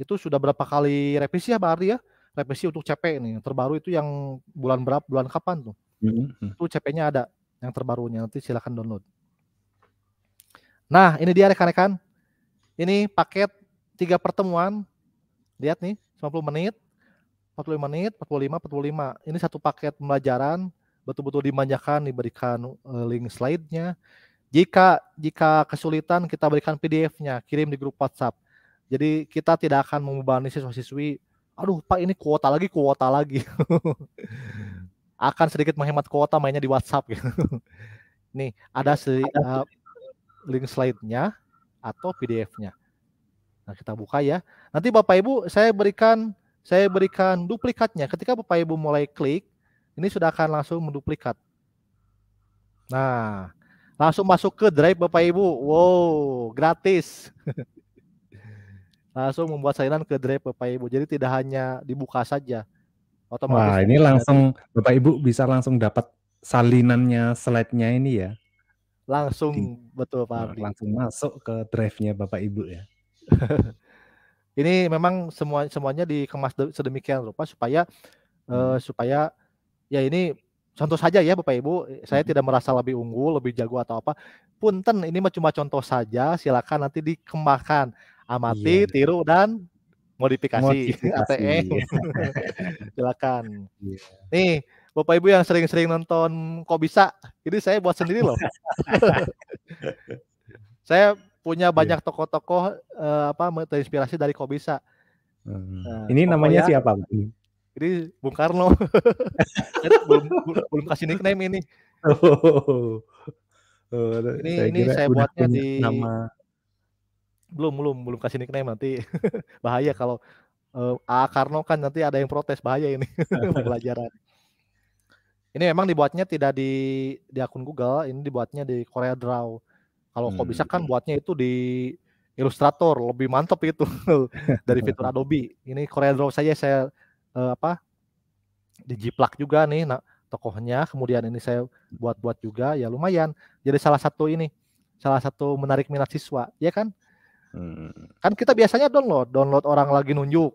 Itu sudah berapa kali revisi ya Pak Ardi ya? revisi untuk CP ini Yang terbaru itu yang bulan berapa, bulan kapan tuh? hmm, hmm. Itu CP-nya ada yang terbarunya. Nanti silahkan download. Nah, ini dia rekan-rekan. Ini paket tiga pertemuan. Lihat nih, 90 menit, 45 menit, 45, 45. Ini satu paket pembelajaran betul-betul dimanjakan diberikan eh, link slide-nya. Jika jika kesulitan kita berikan PDF-nya, kirim di grup WhatsApp. Jadi kita tidak akan membebani siswa-siswi aduh Pak ini kuota lagi kuota lagi akan sedikit menghemat kuota mainnya di WhatsApp gitu. Nih ada si, uh, link slide-nya atau PDF-nya. Nah kita buka ya. Nanti Bapak Ibu saya berikan saya berikan duplikatnya. Ketika Bapak Ibu mulai klik, ini sudah akan langsung menduplikat. Nah langsung masuk ke drive Bapak Ibu. Wow gratis. langsung membuat salinan ke drive Bapak Ibu. Jadi tidak hanya dibuka saja. Otomatis Wah, ini langsung Bapak Ibu bisa langsung dapat salinannya slide-nya ini ya. Langsung Di, betul Pak Abdi. Langsung masuk ke drive-nya Bapak Ibu ya. ini memang semua semuanya dikemas sedemikian rupa supaya eh, hmm. uh, supaya ya ini contoh saja ya Bapak Ibu, saya hmm. tidak merasa lebih unggul, lebih jago atau apa. Punten ini cuma contoh saja, silakan nanti dikembangkan amati, iya, iya. tiru dan modifikasi, modifikasi. ATM. Silakan. Iya. Nih, Bapak Ibu yang sering-sering nonton kok bisa, ini saya buat sendiri loh. saya punya iya. banyak tokoh-tokoh uh, apa terinspirasi dari kok bisa. Hmm. Nah, ini namanya ya, siapa, Ini Bung Karno. belum belum kasih nickname ini. Oh, oh, oh. oh ini saya ini saya buatnya di nama belum belum belum kasih nickname nanti bahaya kalau uh, A Karno kan nanti ada yang protes bahaya ini pelajaran. Ini memang dibuatnya tidak di di akun Google, ini dibuatnya di Korea Draw. Kalau hmm. kok bisa kan hmm. buatnya itu di Illustrator, lebih mantap itu dari fitur Adobe. Ini Korea Draw saja saya uh, apa dijiplak juga nih nah, tokohnya, kemudian ini saya buat-buat juga ya lumayan. Jadi salah satu ini salah satu menarik minat siswa, ya kan? Hmm. Kan kita biasanya download, download orang lagi nunjuk.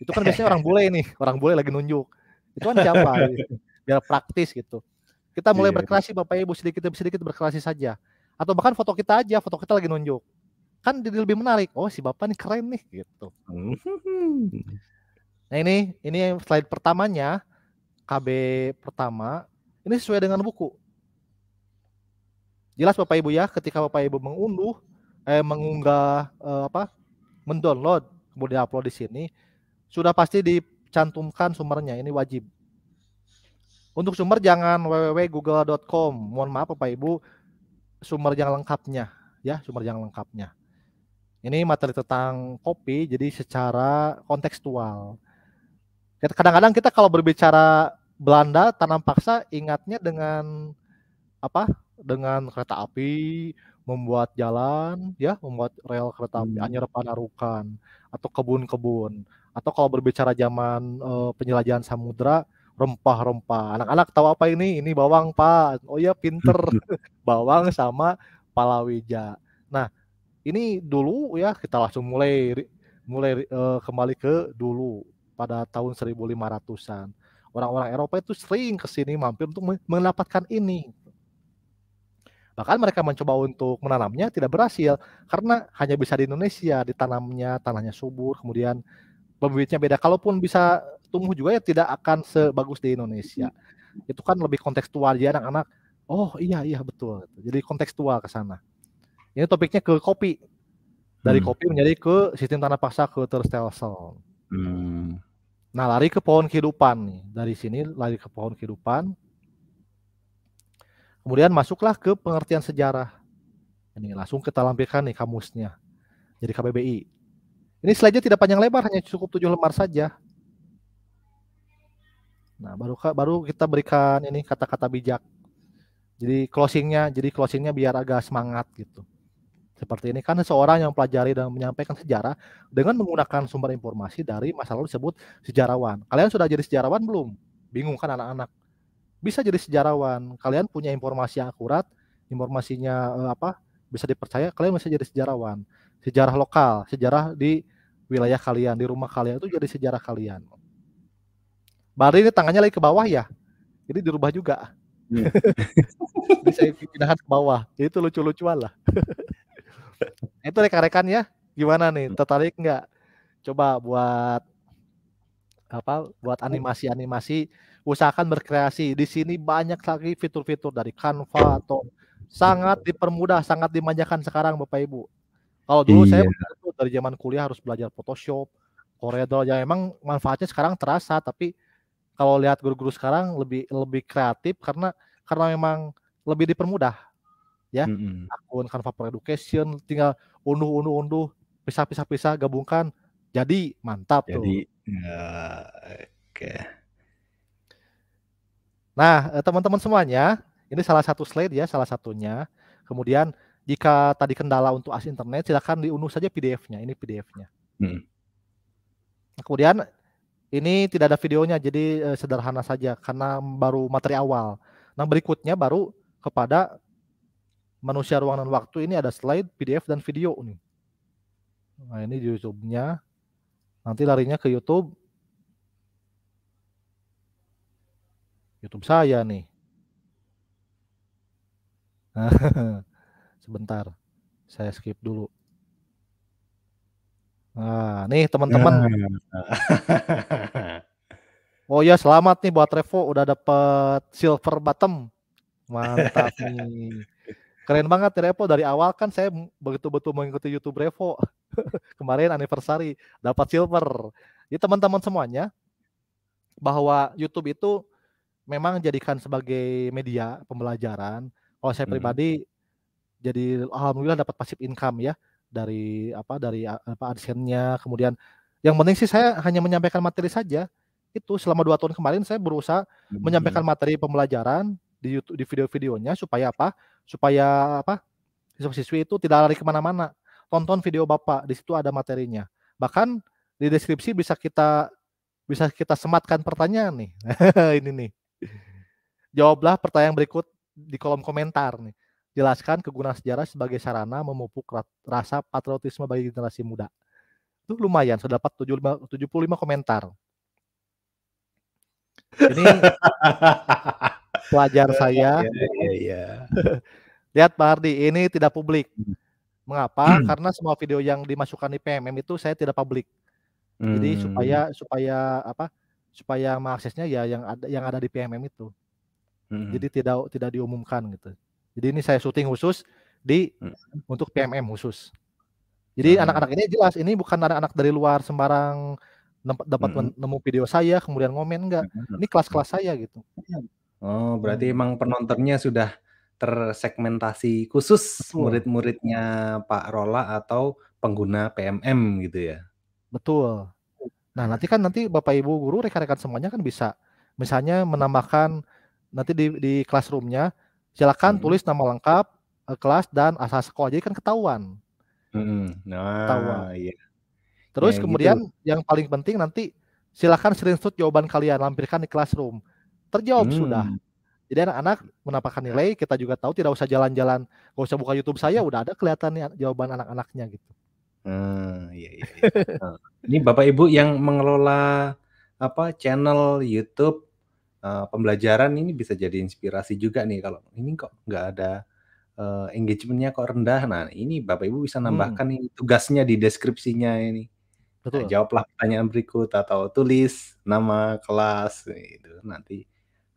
Itu kan biasanya orang bule nih, orang bule lagi nunjuk. Itu kan siapa? Biar praktis gitu. Kita mulai iya, iya. berkreasi Bapak Ibu sedikit demi sedikit berkreasi saja. Atau bahkan foto kita aja, foto kita lagi nunjuk. Kan jadi lebih menarik. Oh, si Bapak nih keren nih gitu. Hmm. Nah, ini ini slide pertamanya KB pertama. Ini sesuai dengan buku. Jelas Bapak Ibu ya, ketika Bapak Ibu mengunduh eh mengunggah eh, apa mendownload kemudian upload di sini sudah pasti dicantumkan sumbernya ini wajib untuk sumber jangan www.google.com mohon maaf Bapak Ibu sumber yang lengkapnya ya sumber yang lengkapnya ini materi tentang kopi jadi secara kontekstual kadang-kadang kita kalau berbicara Belanda tanam paksa ingatnya dengan apa dengan kereta api membuat jalan, ya, membuat rel kereta api hmm. Anyer Panarukan atau kebun-kebun. Atau kalau berbicara zaman uh, penjelajahan samudra, rempah-rempah. Anak-anak tahu apa ini? Ini bawang, Pak. Oh ya, pinter. bawang sama palawija. Nah, ini dulu ya kita langsung mulai mulai uh, kembali ke dulu pada tahun 1500-an. Orang-orang Eropa itu sering ke sini mampir untuk mendapatkan ini. Bahkan mereka mencoba untuk menanamnya tidak berhasil karena hanya bisa di Indonesia ditanamnya tanahnya subur, kemudian pembibitnya beda. Kalaupun bisa tumbuh juga ya tidak akan sebagus di Indonesia. Itu kan lebih kontekstual ya anak-anak. Oh iya iya betul. Gitu. Jadi kontekstual ke sana. Ini topiknya ke kopi. Dari hmm. kopi menjadi ke sistem tanah paksa ke terstelsel. Hmm. Nah lari ke pohon kehidupan nih. Dari sini lari ke pohon kehidupan Kemudian masuklah ke pengertian sejarah. Ini langsung kita lampirkan nih kamusnya. Jadi KBBI. Ini slide tidak panjang lebar, hanya cukup tujuh lembar saja. Nah, baru baru kita berikan ini kata-kata bijak. Jadi closingnya, jadi closingnya biar agak semangat gitu. Seperti ini kan seseorang yang pelajari dan menyampaikan sejarah dengan menggunakan sumber informasi dari masa lalu disebut sejarawan. Kalian sudah jadi sejarawan belum? Bingung kan anak-anak? bisa jadi sejarawan. Kalian punya informasi yang akurat, informasinya uh, apa bisa dipercaya, kalian bisa jadi sejarawan. Sejarah lokal, sejarah di wilayah kalian, di rumah kalian itu jadi sejarah kalian. baru ini tangannya lagi ke bawah ya, jadi dirubah juga. Iya. bisa dipindahkan ke bawah, jadi itu lucu-lucuan lah. itu rekan-rekan ya, gimana nih? Hmm. Tertarik nggak? Coba buat apa? Buat hmm. animasi-animasi usahakan berkreasi. Di sini banyak lagi fitur-fitur dari Canva atau sangat dipermudah, sangat dimanjakan sekarang Bapak Ibu. Kalau dulu iya. saya dari zaman kuliah harus belajar Photoshop, Corel ya emang manfaatnya sekarang terasa tapi kalau lihat guru-guru sekarang lebih lebih kreatif karena karena memang lebih dipermudah ya mm-hmm. akun Canva for Education tinggal unduh unduh unduh pisah pisah pisah gabungkan jadi mantap jadi, tuh. Ya, uh, Oke. Okay. Nah, eh, teman-teman semuanya, ini salah satu slide ya, salah satunya. Kemudian jika tadi kendala untuk as internet, silakan diunduh saja PDF-nya. Ini PDF-nya. Hmm. Nah, kemudian ini tidak ada videonya, jadi eh, sederhana saja karena baru materi awal. Nah, berikutnya baru kepada manusia ruang dan waktu ini ada slide, PDF dan video nih. Nah, ini di YouTube-nya. Nanti larinya ke YouTube. YouTube saya nih. Sebentar, saya skip dulu. Nah, nih teman-teman. oh ya, selamat nih buat Revo udah dapet silver bottom. Mantap nih. Keren banget ya Revo dari awal kan saya begitu-betul mengikuti YouTube Revo. Kemarin anniversary dapat silver. Jadi teman-teman semuanya bahwa YouTube itu memang jadikan sebagai media pembelajaran. Kalau saya hmm. pribadi hmm. jadi alhamdulillah dapat passive income ya dari apa dari apa adsennya kemudian yang penting sih saya hanya menyampaikan materi saja itu selama dua tahun kemarin saya berusaha hmm. menyampaikan materi pembelajaran di YouTube di video-videonya supaya apa supaya apa siswa-siswi itu tidak lari kemana-mana tonton video bapak di situ ada materinya bahkan di deskripsi bisa kita bisa kita sematkan pertanyaan nih ini nih Jawablah pertanyaan berikut di kolom komentar nih. Jelaskan kegunaan sejarah sebagai sarana memupuk rasa patriotisme bagi generasi muda. Itu lumayan, sudah dapat 75, 75 komentar. Ini pelajar iya, saya. Iya, iya, Lihat Pak Hardi, ini tidak publik. Hmm. Mengapa? Hmm. Karena semua video yang dimasukkan di PMM itu saya tidak publik. Hmm. Jadi supaya supaya apa? Supaya mengaksesnya ya yang ada yang ada di PMM itu hmm. jadi tidak tidak diumumkan gitu jadi ini saya syuting khusus di hmm. untuk PMM khusus jadi anak-anak hmm. ini jelas ini bukan anak-anak dari luar sembarang dapat hmm. menemu video saya kemudian ngomen enggak ini kelas-kelas saya gitu oh berarti hmm. emang penontonnya sudah tersegmentasi khusus murid-muridnya Pak Rola atau pengguna PMM gitu ya betul nah nanti kan nanti Bapak Ibu guru rekan-rekan semuanya kan bisa misalnya menambahkan nanti di di classroomnya silakan hmm. tulis nama lengkap eh, kelas dan asal sekolah jadi kan ketahuan hmm. nah, ketahuan iya. terus ya, kemudian gitu. yang paling penting nanti silakan screenshot jawaban kalian lampirkan di classroom terjawab hmm. sudah jadi anak-anak menampakkan nilai kita juga tahu tidak usah jalan-jalan gak usah buka YouTube saya udah ada kelihatan nih jawaban anak-anaknya gitu Hmm, iya, iya. iya. Nah, ini Bapak Ibu yang mengelola apa channel YouTube Eh, pembelajaran ini bisa jadi inspirasi juga nih kalau ini kok nggak ada uh, engagementnya kok rendah. Nah ini Bapak Ibu bisa hmm. nambahkan hmm. ini tugasnya di deskripsinya ini. Nah, betul. Nah, jawablah pertanyaan berikut atau tulis nama kelas itu nanti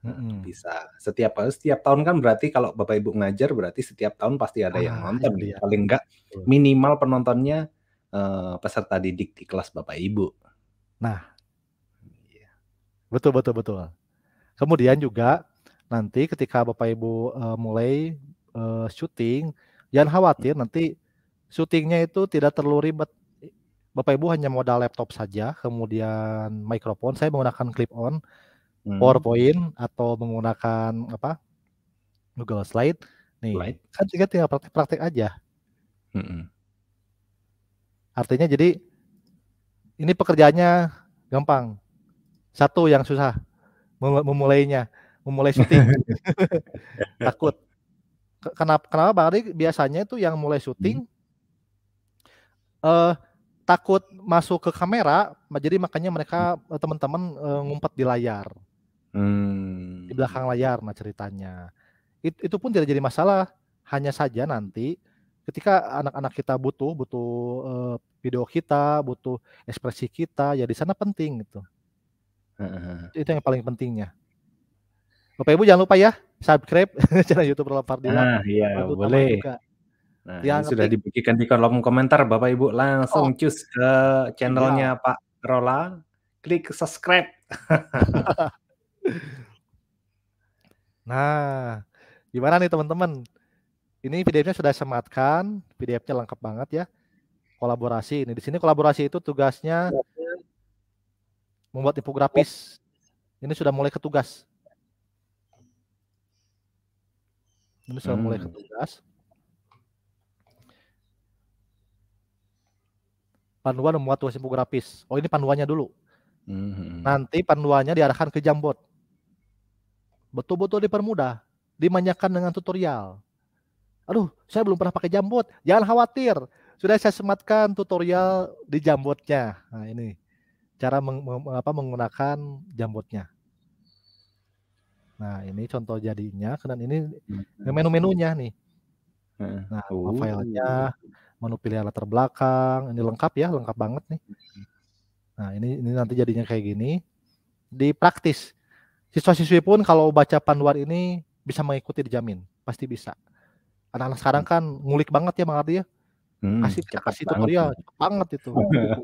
eh, hmm. bisa setiap setiap tahun kan berarti kalau bapak ibu ngajar berarti setiap tahun pasti ada ah, yang nonton iya. paling enggak minimal penontonnya uh, peserta didik di kelas bapak ibu nah iya. betul betul betul Kemudian juga nanti ketika Bapak Ibu uh, mulai uh, syuting, jangan khawatir nanti syutingnya itu tidak terlalu ribet. Bapak Ibu hanya modal laptop saja, kemudian mikrofon. Saya menggunakan clip on, hmm. PowerPoint atau menggunakan apa Google Slide. Nih, Light. kan juga tinggal praktek-praktek aja. Hmm. Artinya jadi ini pekerjaannya gampang. Satu yang susah memulainya, memulai syuting. Takut. Kenapa kenapa Bang biasanya itu yang mulai syuting hmm. uh, takut masuk ke kamera, jadi makanya mereka eh, teman-teman uh, ngumpet di layar. Hmm. Di belakang layar nah ceritanya. It, itu pun tidak jadi masalah, hanya saja nanti ketika anak-anak kita butuh butuh uh, video kita butuh ekspresi kita ya di sana penting gitu Uh-huh. Itu yang paling pentingnya. Bapak Ibu jangan lupa ya subscribe channel YouTube Roland Fardila. Nah, iya, boleh. Nah, sudah dibagikan di kolom komentar Bapak Ibu langsung oh. cus ke channelnya ya. Pak Rola, klik subscribe. nah, gimana nih teman-teman? Ini PDF-nya sudah sematkan, PDF-nya lengkap banget ya. Kolaborasi ini di sini kolaborasi itu tugasnya iya membuat infografis. Ini sudah mulai ketugas. Ini sudah mulai hmm. ketugas. Panduan membuat tugas infografis. Oh ini panduannya dulu. Hmm. Nanti panduannya diarahkan ke jambot. Betul-betul dipermudah, dimanjakan dengan tutorial. Aduh, saya belum pernah pakai jambot, Jangan khawatir, sudah saya sematkan tutorial di jambotnya. Nah ini cara meng, apa, menggunakan jambotnya. Nah, ini contoh jadinya, dan ini hmm. menu-menunya nih. Nah, oh. filenya, menu pilih latar belakang, ini lengkap ya, lengkap banget nih. Nah, ini ini nanti jadinya kayak gini. Di praktis, siswa-siswi pun kalau baca panduan ini bisa mengikuti dijamin, pasti bisa. Anak-anak sekarang hmm. kan ngulik banget ya, Mang Ardi ya. Hmm, kasih kasih tutorial ya. banget itu.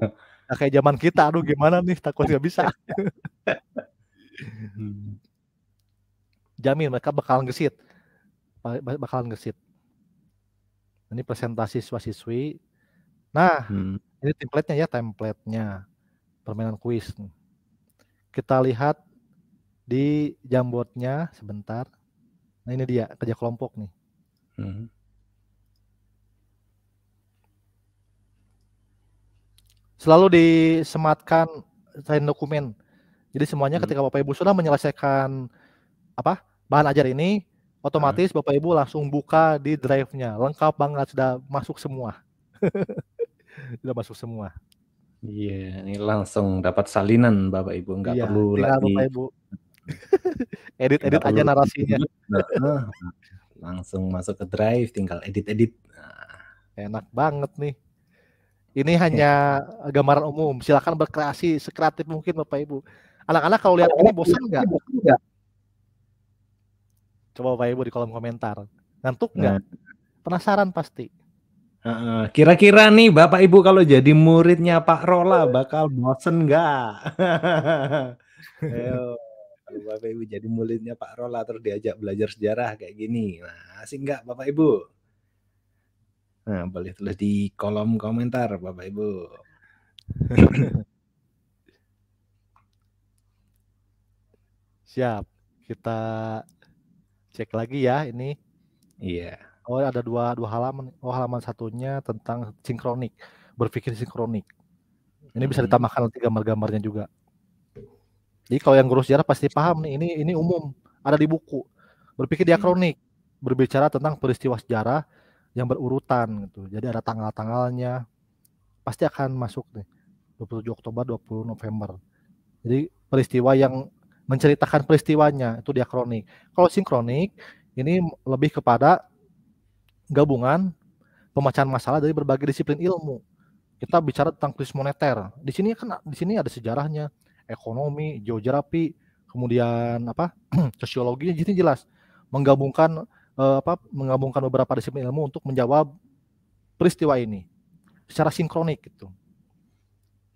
Nah, kayak zaman kita, aduh gimana nih takut nggak bisa. Hmm. Jamin mereka bakalan gesit, bakalan gesit. Ini presentasi siswa-siswi. Nah, hmm. ini template-nya ya, template-nya permainan kuis. Kita lihat di jambotnya sebentar. Nah ini dia kerja kelompok nih. Hmm. selalu disematkan selain dokumen. Jadi semuanya hmm. ketika Bapak Ibu sudah menyelesaikan apa bahan ajar ini, otomatis hmm. Bapak Ibu langsung buka di drive-nya. Lengkap banget sudah masuk semua. sudah masuk semua. Iya, yeah, ini langsung dapat salinan Bapak Ibu, enggak yeah, perlu lagi. Bapak Ibu. edit edit aja narasinya. langsung masuk ke drive, tinggal edit edit. Nah. Enak banget nih. Ini iya. hanya gambaran umum. Silakan berkreasi sekreatif mungkin Bapak Ibu. Anak-anak kalau lihat ini bosan nggak? Coba Bapak Ibu di kolom komentar. Ngantuk nggak? Nah. Penasaran pasti. Kira-kira nih Bapak Ibu kalau jadi muridnya Pak Rola bakal bosen nggak? kalau Bapak Ibu jadi muridnya Pak Rola terus diajak belajar sejarah kayak gini, nah asik nggak Bapak Ibu? Nah, boleh tulis di kolom komentar Bapak Ibu. Siap, kita cek lagi ya ini. Iya. Yeah. Oh ada dua dua halaman. Oh halaman satunya tentang sinkronik, berpikir sinkronik. Ini bisa hmm. ditambahkan nanti gambar-gambarnya juga. Jadi kalau yang guru sejarah pasti paham nih. Ini ini umum ada di buku. Berpikir hmm. diakronik, berbicara tentang peristiwa sejarah yang berurutan gitu. Jadi ada tanggal-tanggalnya. Pasti akan masuk nih. 27 Oktober, 20 November. Jadi peristiwa yang menceritakan peristiwanya itu diakronik. Kalau sinkronik ini lebih kepada gabungan pemecahan masalah dari berbagai disiplin ilmu. Kita bicara tentang krisis moneter. Di sini kan di sini ada sejarahnya, ekonomi, geografi, kemudian apa? sosiologinya jadi jelas menggabungkan uh, apa menggabungkan beberapa disiplin ilmu untuk menjawab peristiwa ini secara sinkronik gitu.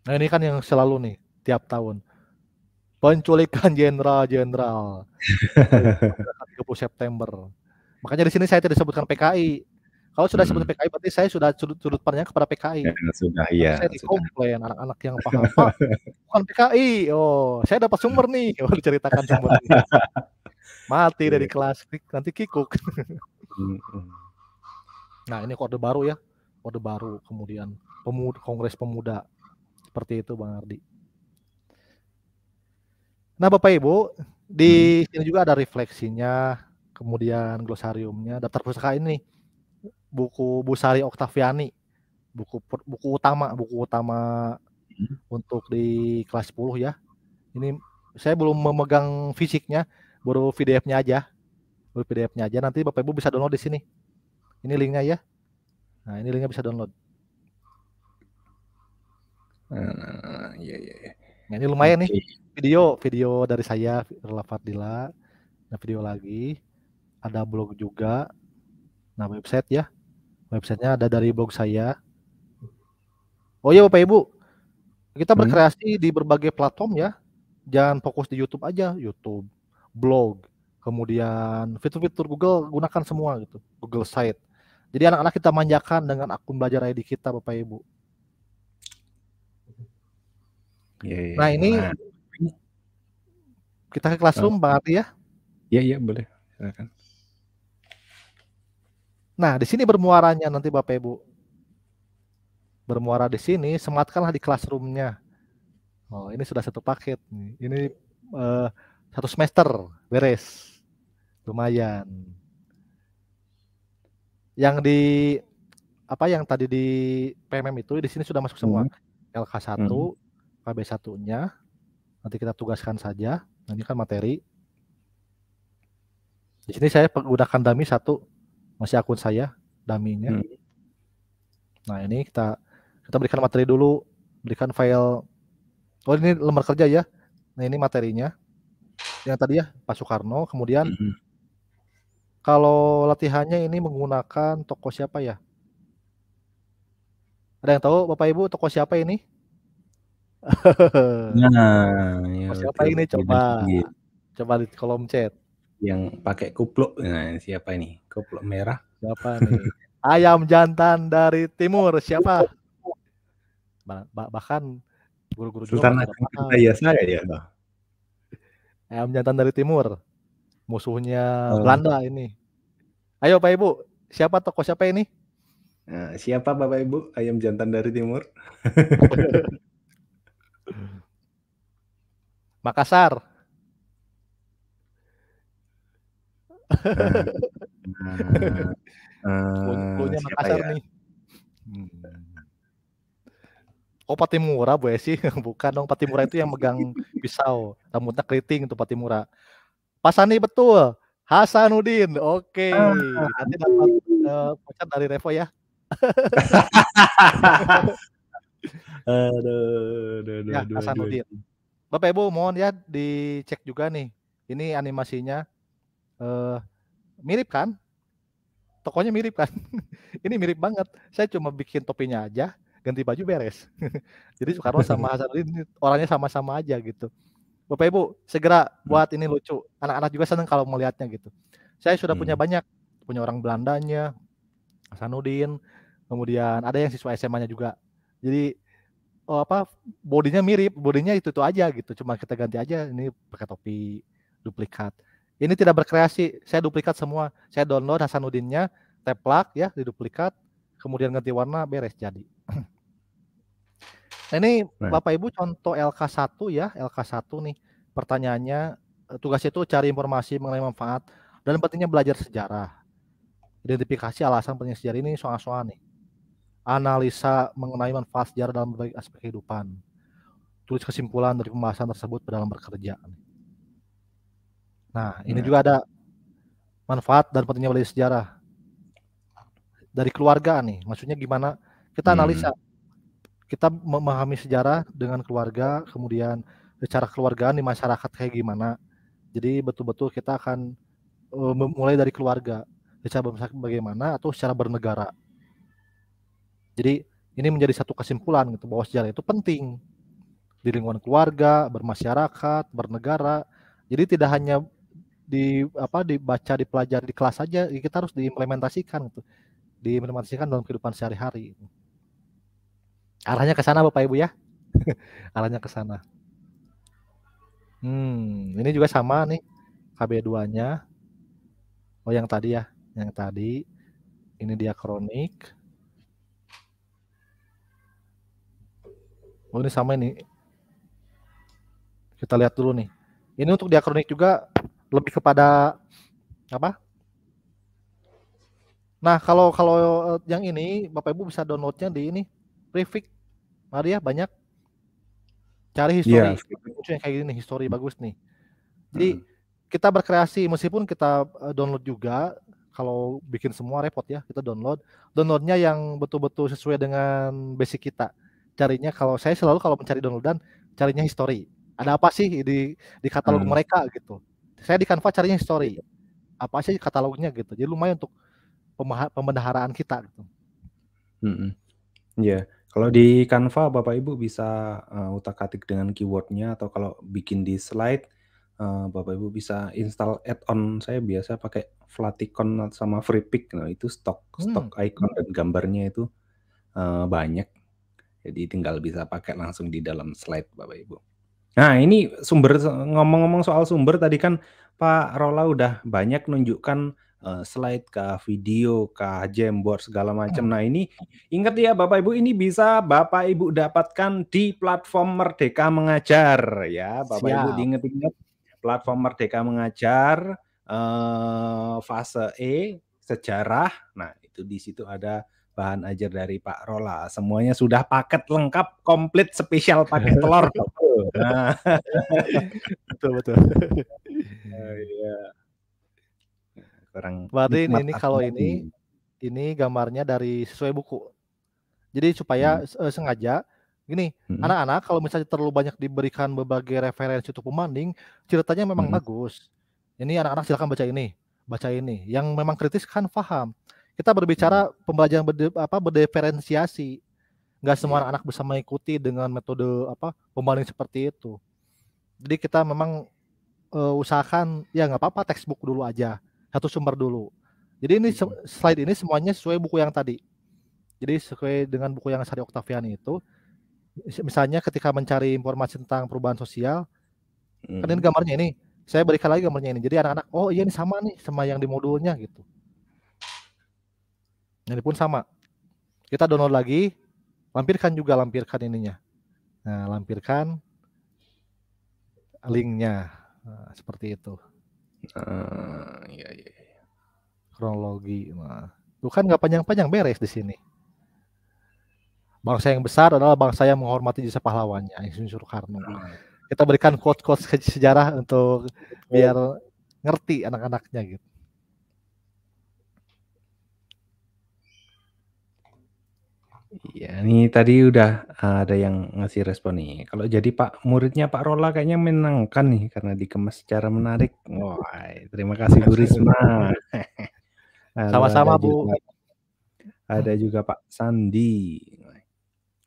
Nah ini kan yang selalu nih tiap tahun penculikan jenderal-jenderal 30 September. Makanya di sini saya tidak sebutkan PKI. Kalau sudah sebut hmm. PKI berarti saya sudah sudut, sudut pandangnya kepada PKI. Ya, sudah iya. ya. Saya dikomplain anak-anak yang paham paham bukan PKI. Oh, saya dapat sumber nih. Oh, diceritakan sumber. Mati dari iya. kelas nanti kikuk. nah, ini kode baru ya. Kode baru kemudian pemuda, Kongres Pemuda. Seperti itu Bang Ardi. Nah, Bapak Ibu, di hmm. sini juga ada refleksinya, kemudian glosariumnya, daftar pustaka ini buku Busari Oktaviani, buku buku utama, buku utama hmm. untuk di kelas 10 ya. Ini saya belum memegang fisiknya, baru PDF-nya aja baru PDF-nya aja nanti Bapak Ibu bisa download di sini ini linknya ya nah ini linknya bisa download Nah, iya, iya. iya. Nah, ini lumayan nih video video dari saya Relafat Dila nah, video lagi ada blog juga nah website ya websitenya ada dari blog saya oh ya Bapak Ibu kita hmm? berkreasi hmm. di berbagai platform ya jangan fokus di YouTube aja YouTube blog, kemudian fitur-fitur Google gunakan semua gitu, Google Site. Jadi anak-anak kita manjakan dengan akun belajar ID kita Bapak Ibu. Yeah, yeah. Nah ini kita ke classroom oh. Bang Arti ya? Iya yeah, iya yeah, boleh. Silakan. Nah di sini bermuaranya nanti Bapak Ibu. Bermuara di sini sematkanlah di classroomnya. Oh ini sudah satu paket. Ini uh, satu semester beres lumayan yang di apa yang tadi di PMM itu di sini sudah masuk semua hmm. LK1 hmm. KB1 nya nanti kita tugaskan saja nanti kan materi di sini saya menggunakan dami satu masih akun saya daminya hmm. nah ini kita kita berikan materi dulu berikan file oh ini lembar kerja ya nah ini materinya yang tadi ya Pak Soekarno kemudian mm -hmm. kalau latihannya ini menggunakan toko siapa ya ada yang tahu Bapak Ibu toko siapa ini nah toko siapa ini coba ya. coba di kolom chat yang pakai kupluk nah, siapa ini kupluk merah siapa nih ayam jantan dari timur siapa bah bahkan guru-guru Sultan Ageng ya ya ayam eh, jantan dari timur musuhnya oh. Belanda ini ayo Pak Ibu siapa tokoh siapa ini nah, siapa Bapak Ibu ayam jantan dari timur Makassar Uh, uh, Makassar ya? nih. Hmm. Oh Patimura Bu sih bukan dong Patimura itu yang megang pisau. Rambutnya keriting tuh Patimura. Pasani betul. Hasanuddin. Oke. Okay. Ah. Nanti dapat uh, dari Revo ya. ya, Hasanuddin. Bapak Ibu mohon ya dicek juga nih. Ini animasinya uh, mirip kan? Tokonya mirip kan? ini mirip banget. Saya cuma bikin topinya aja ganti baju beres. Jadi Soekarno sama Hasanuddin orangnya sama-sama aja gitu. Bapak Ibu, segera hmm. buat ini lucu. Anak-anak juga senang kalau melihatnya gitu. Saya sudah punya hmm. banyak, punya orang Belandanya, Hasanuddin, kemudian ada yang siswa SMA-nya juga. Jadi oh apa bodinya mirip, bodinya itu itu aja gitu. Cuma kita ganti aja ini pakai topi duplikat. Ini tidak berkreasi, saya duplikat semua. Saya download Hasanuddinnya, teplak ya, diduplikat, kemudian ganti warna, beres jadi. Nah, ini nah. Bapak Ibu contoh LK1 ya, LK1 nih. Pertanyaannya eh, tugas itu cari informasi mengenai manfaat dan pentingnya belajar sejarah. Identifikasi alasan penting sejarah ini soal-soal nih. Analisa mengenai manfaat sejarah dalam berbagai aspek kehidupan. Tulis kesimpulan dari pembahasan tersebut dalam bekerja. Nah, ini ya. juga ada manfaat dan pentingnya belajar sejarah. Dari keluarga nih, maksudnya gimana kita hmm. analisa hmm kita memahami sejarah dengan keluarga, kemudian secara keluargaan di masyarakat kayak gimana. Jadi betul-betul kita akan eh, mulai dari keluarga, secara bagaimana atau secara bernegara. Jadi ini menjadi satu kesimpulan gitu bahwa sejarah itu penting di lingkungan keluarga, bermasyarakat, bernegara. Jadi tidak hanya di apa dibaca dipelajari di kelas saja, kita harus diimplementasikan gitu. Diimplementasikan dalam kehidupan sehari-hari. Arahnya ke sana Bapak Ibu ya. Arahnya ke sana. Hmm, ini juga sama nih KB2-nya. Oh, yang tadi ya, yang tadi. Ini dia kronik. Oh, ini sama ini. Kita lihat dulu nih. Ini untuk diakronik juga lebih kepada apa? Nah, kalau kalau eh, yang ini Bapak Ibu bisa downloadnya di ini prefix Maria banyak cari histori iya. yeah. yang kayak gini histori bagus nih jadi hmm. kita berkreasi meskipun kita eh, download juga kalau bikin semua repot ya kita download downloadnya yang betul-betul sesuai dengan basic kita carinya kalau saya selalu kalau mencari downloadan carinya histori ada apa sih di di katalog hmm. mereka gitu saya di Canva carinya histori iya. apa sih katalognya gitu jadi lumayan untuk pembendaharaan kita gitu. Mm -hmm. hmm. Ya, yeah. Kalau di Canva Bapak Ibu bisa uh, eh, utak-atik dengan keywordnya atau kalau bikin di slide uh, Bapak Ibu bisa install add-on saya biasa pakai Flaticon sama FreePic nah itu stok hmm. stok icon dan gambarnya itu uh, banyak jadi tinggal bisa pakai langsung di dalam slide Bapak Ibu. Nah ini sumber ngomong-ngomong soal sumber tadi kan Pak Rola udah banyak nunjukkan Eh, slide kah, video kah, jamboard segala macam. Hmm. Nah, ini ingat ya Bapak Ibu ini bisa Bapak Ibu dapatkan di platform Merdeka Mengajar ya. Bapak Siap. Ibu diingat-ingat platform Merdeka Mengajar eh, fase E sejarah. Nah, itu di situ ada bahan ajar dari Pak Rola. Semuanya sudah paket lengkap, komplit, spesial paket telur. Nah. betul betul. Oh, yeah sekarang. Berarti ini, ini kalau ini ini gambarnya dari sesuai buku. Jadi supaya hmm. sengaja gini, hmm. anak-anak hmm. kalau misalnya terlalu banyak diberikan berbagai referensi untuk pembanding, ceritanya memang hmm. bagus. Ini anak-anak silakan baca ini, baca ini. Yang memang kritis kan paham. Kita berbicara hmm. pembelajaran berde, apa berdiferensiasi. nggak semua iya. anak-anak bisa mengikuti dengan metode apa pembanding seperti itu. Jadi kita memang uh, usahakan ya nggak apa-apa textbook dulu aja satu sumber dulu. Jadi ini slide ini semuanya sesuai buku yang tadi. Jadi sesuai dengan buku yang Sari Octavian itu, misalnya ketika mencari informasi tentang perubahan sosial, hmm. kan ini hmm. gambarnya ini, saya berikan lagi gambarnya ini. Jadi anak-anak, oh iya ini sama nih sama yang di modulnya gitu. Ini pun sama. Kita download lagi, lampirkan juga lampirkan ininya. Nah, lampirkan linknya nah, seperti itu. Eh, iya, iya, iya. Kronologi. mah. Tuh kan nggak panjang-panjang beres di sini. Bangsa yang besar adalah bangsa yang menghormati jasa pahlawannya, Insinyur Soekarno. Ah. Kita berikan quote-quote sejarah untuk biar oh. ngerti anak-anaknya gitu. Iya, ini tadi udah eh, ada yang ngasih respon nih. Kalau jadi Pak muridnya Pak Rola kayaknya menangkan nih karena dikemas secara menarik. Wah, terima kasih Bu Risma. Sama-sama, Bu. ada juga Pak Sandi.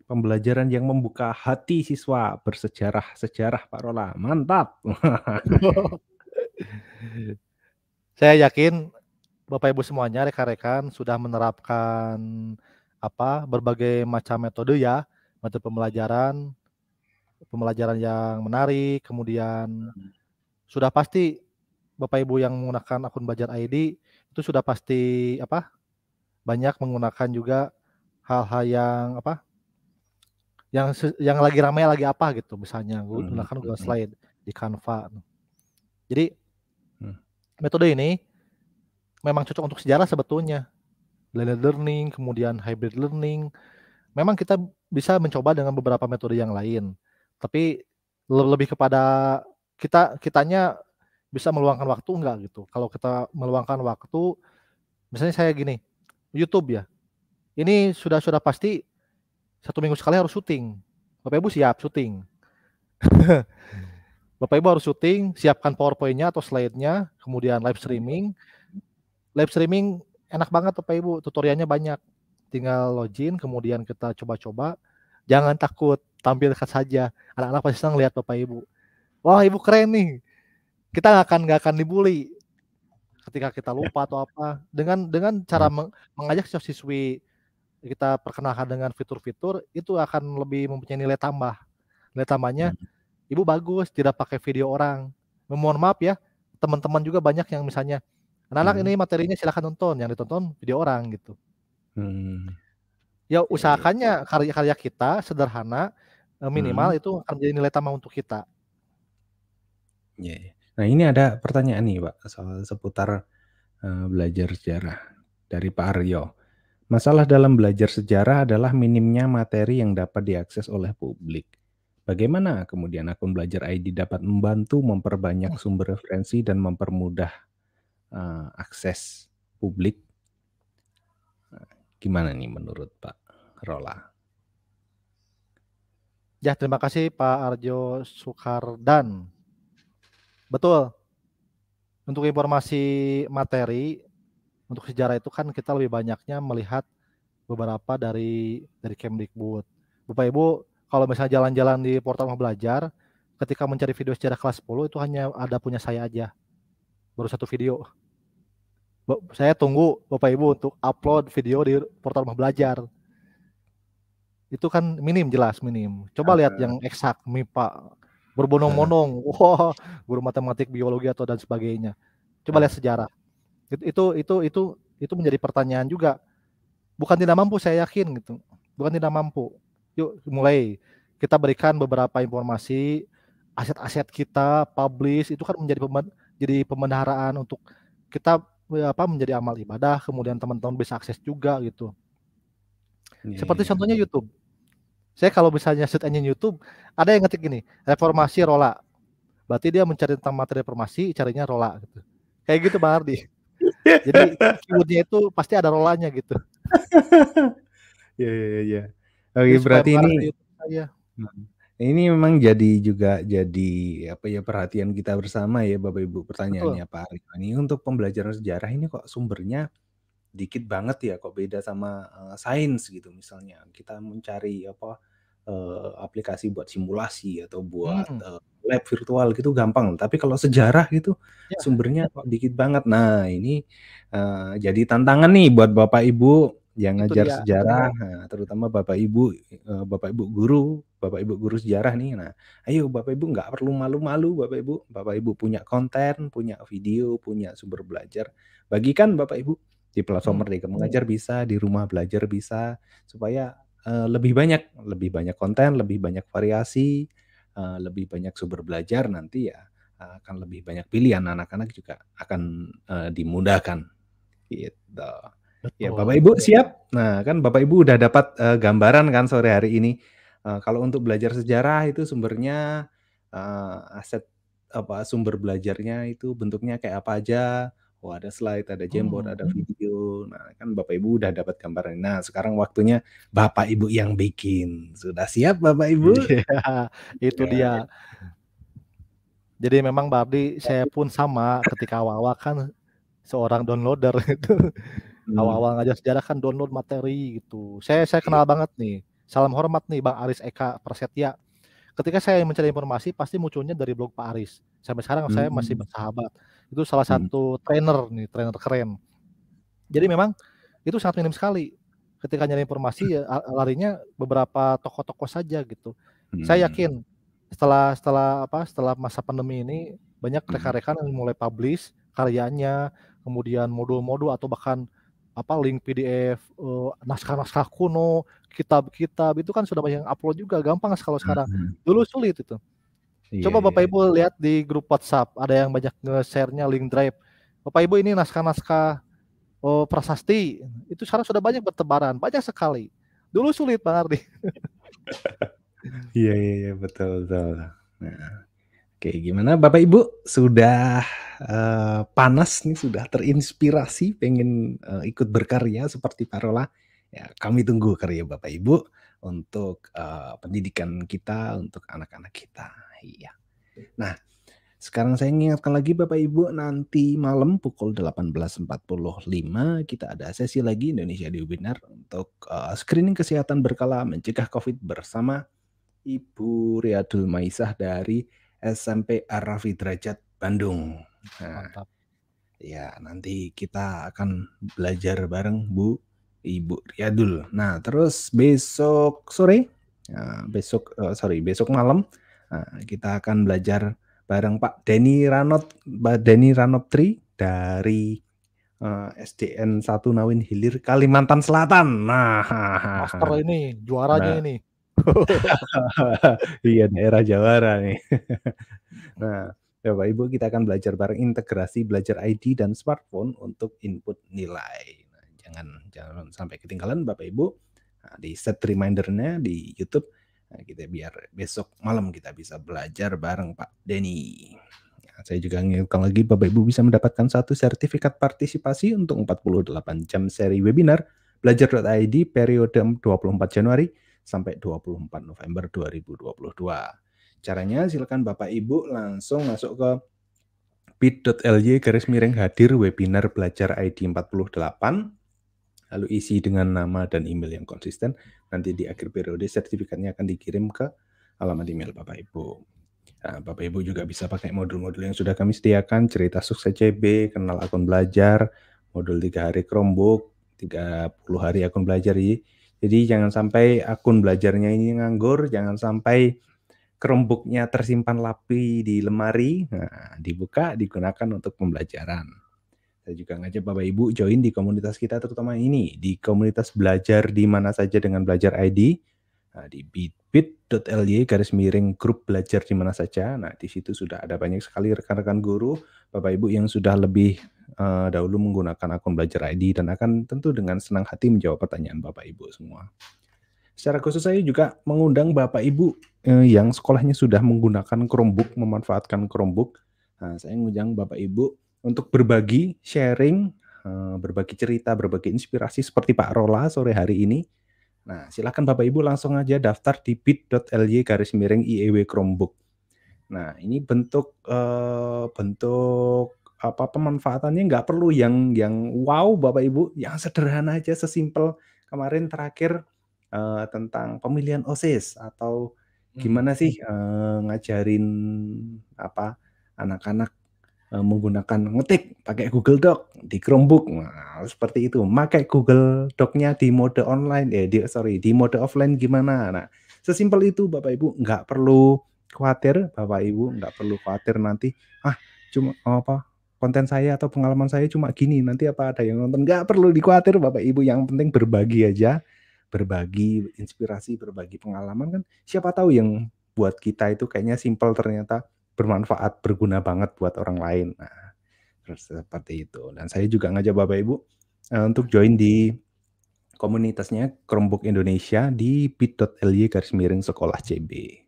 Pembelajaran yang membuka hati siswa bersejarah sejarah Pak Rola. Mantap. Saya yakin Bapak Ibu semuanya, rekan-rekan sudah menerapkan apa berbagai macam metode ya, metode pembelajaran, pembelajaran yang menarik, kemudian hmm. sudah pasti Bapak Ibu yang menggunakan akun Belajar ID itu sudah pasti apa? banyak menggunakan juga hal-hal yang apa? yang yang lagi ramai lagi apa gitu misalnya hmm, gunakan Google hmm. Slide di Canva. Jadi metode ini memang cocok untuk sejarah sebetulnya blended learning, kemudian hybrid learning. Memang kita bisa mencoba dengan beberapa metode yang lain, tapi lebih kepada kita kitanya bisa meluangkan waktu enggak gitu. Kalau kita meluangkan waktu, misalnya saya gini, YouTube ya, ini sudah sudah pasti satu minggu sekali harus syuting. Bapak Ibu siap syuting. Bapak Ibu harus syuting, siapkan PowerPoint-nya atau slide-nya, kemudian live streaming. Live streaming enak banget tuh Pak Ibu, tutorialnya banyak. Tinggal login, kemudian kita coba-coba. Jangan takut, tampil dekat saja. Anak-anak pasti senang lihat Bapak Ibu. Wah Ibu keren nih. Kita nggak akan nggak akan dibully ketika kita iya. lupa atau apa. Dengan dengan cara iya. meng, mengajak siswi kita perkenalkan dengan fitur-fitur itu akan lebih mempunyai nilai tambah. Nilai tambahnya, iya. ibu bagus, tidak pakai video orang. Mohon maaf ya, teman-teman juga banyak yang misalnya Anak-anak hmm. ini materinya silahkan nonton, yang ditonton video orang gitu. Hmm. Ya iya, iya, usahakannya iya. karya-karya kita sederhana eh, minimal hmm. itu akan menjadi nilai tambah untuk kita. Yeah. Nah ini ada pertanyaan nih Pak soal seputar uh, belajar sejarah dari Pak Aryo. Masalah dalam belajar sejarah adalah minimnya materi yang dapat diakses oleh publik. Bagaimana kemudian akun belajar ID dapat membantu memperbanyak hmm. sumber referensi dan mempermudah uh, akses publik. Gimana nih menurut Pak Rola? Ya, terima kasih Pak Arjo Sukardan. Betul. Untuk informasi materi untuk sejarah itu kan kita lebih banyaknya melihat beberapa dari dari Kemdikbud. Bapak Ibu, kalau misalnya jalan-jalan di portal mau belajar, ketika mencari video sejarah kelas 10 itu hanya ada punya saya aja. Baru satu video saya tunggu Bapak Ibu untuk upload video di portal rumah belajar. Itu kan minim jelas minim. Coba lihat yang eksak MIPA berbonong-bonong. Hmm. Wah, wow, guru matematik, biologi atau dan sebagainya. Coba lihat sejarah. Itu, itu itu itu itu menjadi pertanyaan juga. Bukan tidak mampu saya yakin gitu. Bukan tidak mampu. Yuk mulai kita berikan beberapa informasi aset-aset kita publish itu kan menjadi pemen, jadi pemeliharaan untuk kita apa menjadi amal ibadah, kemudian teman-teman bisa akses juga gitu. Yeah, Seperti iya. contohnya YouTube. Saya kalau misalnya search engine YouTube, ada yang ngetik gini, reformasi rola. Berarti dia mencari tentang materi reformasi, carinya rola gitu. Kayak gitu Bang Ardi. Jadi keywordnya itu pasti ada rolanya gitu. ya ya iya. Oke, berarti ini. Ini memang jadi juga jadi apa ya perhatian kita bersama ya Bapak Ibu Betul. pertanyaannya Pak Arif. Ini untuk pembelajaran sejarah ini kok sumbernya dikit banget ya kok beda sama uh, sains gitu misalnya. Kita mencari apa uh, aplikasi buat simulasi atau buat Hmm. uh, lab virtual gitu gampang. Tapi kalau sejarah gitu Ya. sumbernya kok dikit banget. Nah, ini uh, jadi tantangan nih buat Bapak Ibu yang ngajar sejarah, terutama Bapak Ibu Bapak Ibu guru Bapak Ibu guru sejarah nih. Nah, ayo Bapak Ibu nggak perlu malu-malu Bapak Ibu. Bapak Ibu punya konten, punya video, punya sumber belajar. Bagikan Bapak Ibu di platform hmm. Merdeka Mengajar bisa, di rumah belajar bisa supaya uh, lebih banyak, lebih banyak konten, lebih banyak variasi, uh, lebih banyak sumber belajar nanti ya akan lebih banyak pilihan anak-anak juga akan uh, dimudahkan gitu. Ya Bapak Ibu siap? Nah kan Bapak Ibu udah dapat uh, gambaran kan sore hari ini Eh, kalau untuk belajar sejarah itu sumbernya uh, aset apa sumber belajarnya itu bentuknya kayak apa aja. Oh, ada slide, ada jamboard, oh. ada hmm. video. Nah, kan Bapak Ibu udah dapat gambaran. Nah, sekarang waktunya Bapak Ibu yang bikin. Sudah siap Bapak Ibu? Iya, itu yeah. dia. Jadi memang Mbak Abdi, ya. saya pun sama ketika awal-awal kan seorang downloader itu. Hmm. Awal-awal ngajar sejarah kan download materi gitu. Saya saya iya. kenal banget nih Salam hormat nih Bang Aris Eka Prasetya. Ketika saya mencari informasi pasti munculnya dari blog Pak Aris. Sampai sekarang hmm. saya masih hmm. bersahabat. Itu salah hmm. satu trainer nih, trainer keren. Jadi memang itu sangat minim sekali. Ketika nyari informasi ya larinya beberapa toko-toko saja gitu. Hmm. Saya yakin setelah setelah apa? Setelah masa pandemi ini banyak hmm. rekan-rekan yang mulai publish karyanya, kemudian modul-modul atau bahkan apa link PDF eh, naskah-naskah kuno, kitab-kitab itu kan sudah banyak yang upload juga gampang sekali sekarang. Dulu sulit itu. Iya, Coba Bapak iya. Ibu lihat di grup WhatsApp ada yang banyak nge-share-nya link drive. Bapak Ibu ini naskah-naskah uh, prasasti itu sekarang sudah banyak bertebaran, banyak sekali. Dulu sulit Pak Ardi. Iya iya iya betul betul. Nah. Oke, gimana Bapak Ibu sudah uh, panas nih, sudah terinspirasi pengen uh, ikut berkarya seperti Parola? Ya, kami tunggu karya Bapak Ibu untuk uh, pendidikan kita, untuk anak-anak kita. Iya. Nah, sekarang saya ingatkan lagi Bapak Ibu nanti malam pukul 18.45 kita ada sesi lagi Indonesia di webinar untuk uh, screening kesehatan berkala mencegah COVID bersama Ibu Riyadul Maisah dari SMP Arafi Derajat Bandung. Nah, Mantap. Ya, nanti kita akan belajar bareng Bu Ibu Riyadul. Nah, terus besok sore, ya, besok eh, sorry, besok malam eh, kita akan belajar bareng Pak Denny Ranot, Pak Denny Ranoptri dari eh, SDN 1 Nawin Hilir Kalimantan Selatan. Nah, master ini juaranya nah, ini. iya daerah Jawara nih. nah, Bapak Ibu kita akan belajar bareng integrasi belajar ID dan smartphone untuk input nilai. Nah, jangan jangan sampai ketinggalan Bapak Ibu nah, di set remindernya di YouTube nah, kita biar besok malam kita bisa belajar bareng Pak Denny. Ya, saya juga mengingatkan lagi Bapak Ibu bisa mendapatkan satu sertifikat partisipasi untuk 48 jam seri webinar belajar.id periode 24 Januari sampai 24 November 2022. Caranya silakan Bapak Ibu langsung masuk ke bit.ly garis miring hadir webinar belajar ID 48 lalu isi dengan nama dan email yang konsisten nanti di akhir periode sertifikatnya akan dikirim ke alamat email Bapak Ibu. Nah, Bapak Ibu juga bisa pakai modul-modul yang sudah kami sediakan, cerita sukses CB, kenal akun belajar, modul 3 hari Chromebook, 30 hari akun belajar jadi jangan sampai akun belajarnya ini nganggur, jangan sampai kerembuknya tersimpan lapi di lemari, nah, dibuka digunakan untuk pembelajaran. Saya juga ngajak Bapak Ibu join di komunitas kita terutama ini, di komunitas belajar di mana saja dengan belajar ID, nah, di bit.ly garis miring grup belajar di mana saja. Nah di situ sudah ada banyak sekali rekan-rekan guru, Bapak Ibu yang sudah lebih uh, dahulu menggunakan akun Belajar ID dan akan tentu dengan senang hati menjawab pertanyaan Bapak Ibu semua. Secara khusus saya juga mengundang Bapak Ibu uh, yang sekolahnya sudah menggunakan Chromebook, memanfaatkan Chromebook. Nah, saya mengundang Bapak Ibu untuk berbagi, sharing, uh, berbagi cerita, berbagi inspirasi seperti Pak Rola sore hari ini. Nah, silakan Bapak Ibu langsung aja daftar di bit.ly garis miring IEW Chromebook. Nah, ini bentuk uh, bentuk apa pemanfaatannya nggak perlu yang yang wow bapak ibu yang sederhana aja sesimpel kemarin terakhir uh, tentang pemilihan osis atau hmm. gimana sih uh, ngajarin apa anak-anak uh, menggunakan ngetik pakai Google Doc di Chromebook nah, seperti itu pakai Google Docnya di mode online ya di, sorry di mode offline gimana nah sesimpel itu bapak ibu nggak perlu khawatir bapak ibu nggak perlu khawatir nanti ah cuma apa konten saya atau pengalaman saya cuma gini nanti apa ada yang nonton nggak perlu dikhawatir bapak ibu yang penting berbagi aja berbagi inspirasi berbagi pengalaman kan siapa tahu yang buat kita itu kayaknya simple ternyata bermanfaat berguna banget buat orang lain nah terus seperti itu dan saya juga ngajak bapak ibu eh, untuk join di komunitasnya Chromebook Indonesia di bit.ly garis miring sekolah CB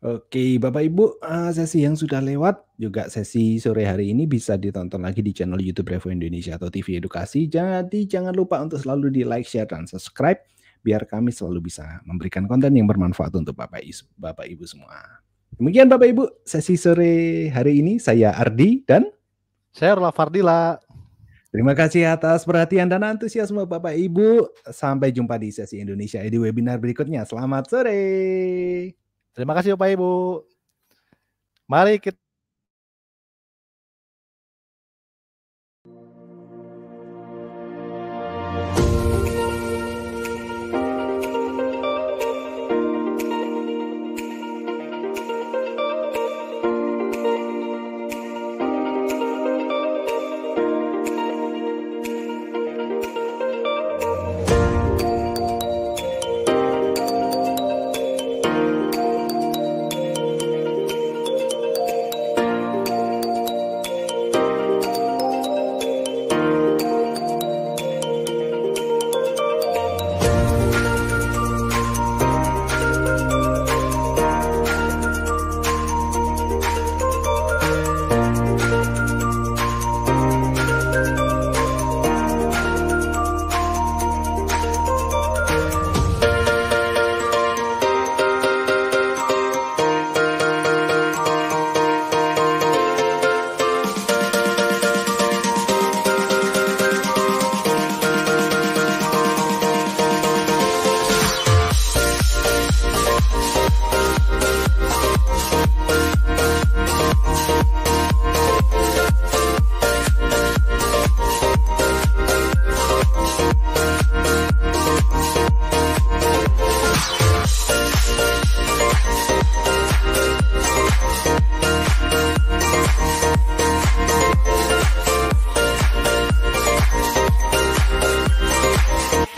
Oke, Bapak Ibu, eh, sesi yang sudah lewat juga sesi sore hari ini bisa ditonton lagi di channel YouTube Revo Indonesia atau TV Edukasi. Jadi jangan lupa untuk selalu di like, share, dan subscribe biar kami selalu bisa memberikan konten yang bermanfaat untuk Bapak Ibu, Bapak Ibu semua. Demikian Bapak Ibu, sesi sore hari ini saya Ardi dan saya Rola Fardila. Terima kasih atas perhatian dan antusiasme Bapak Ibu. Sampai jumpa di sesi Indonesia Edi Webinar berikutnya. Selamat sore. Terima kasih Bapak Ibu. Mari kita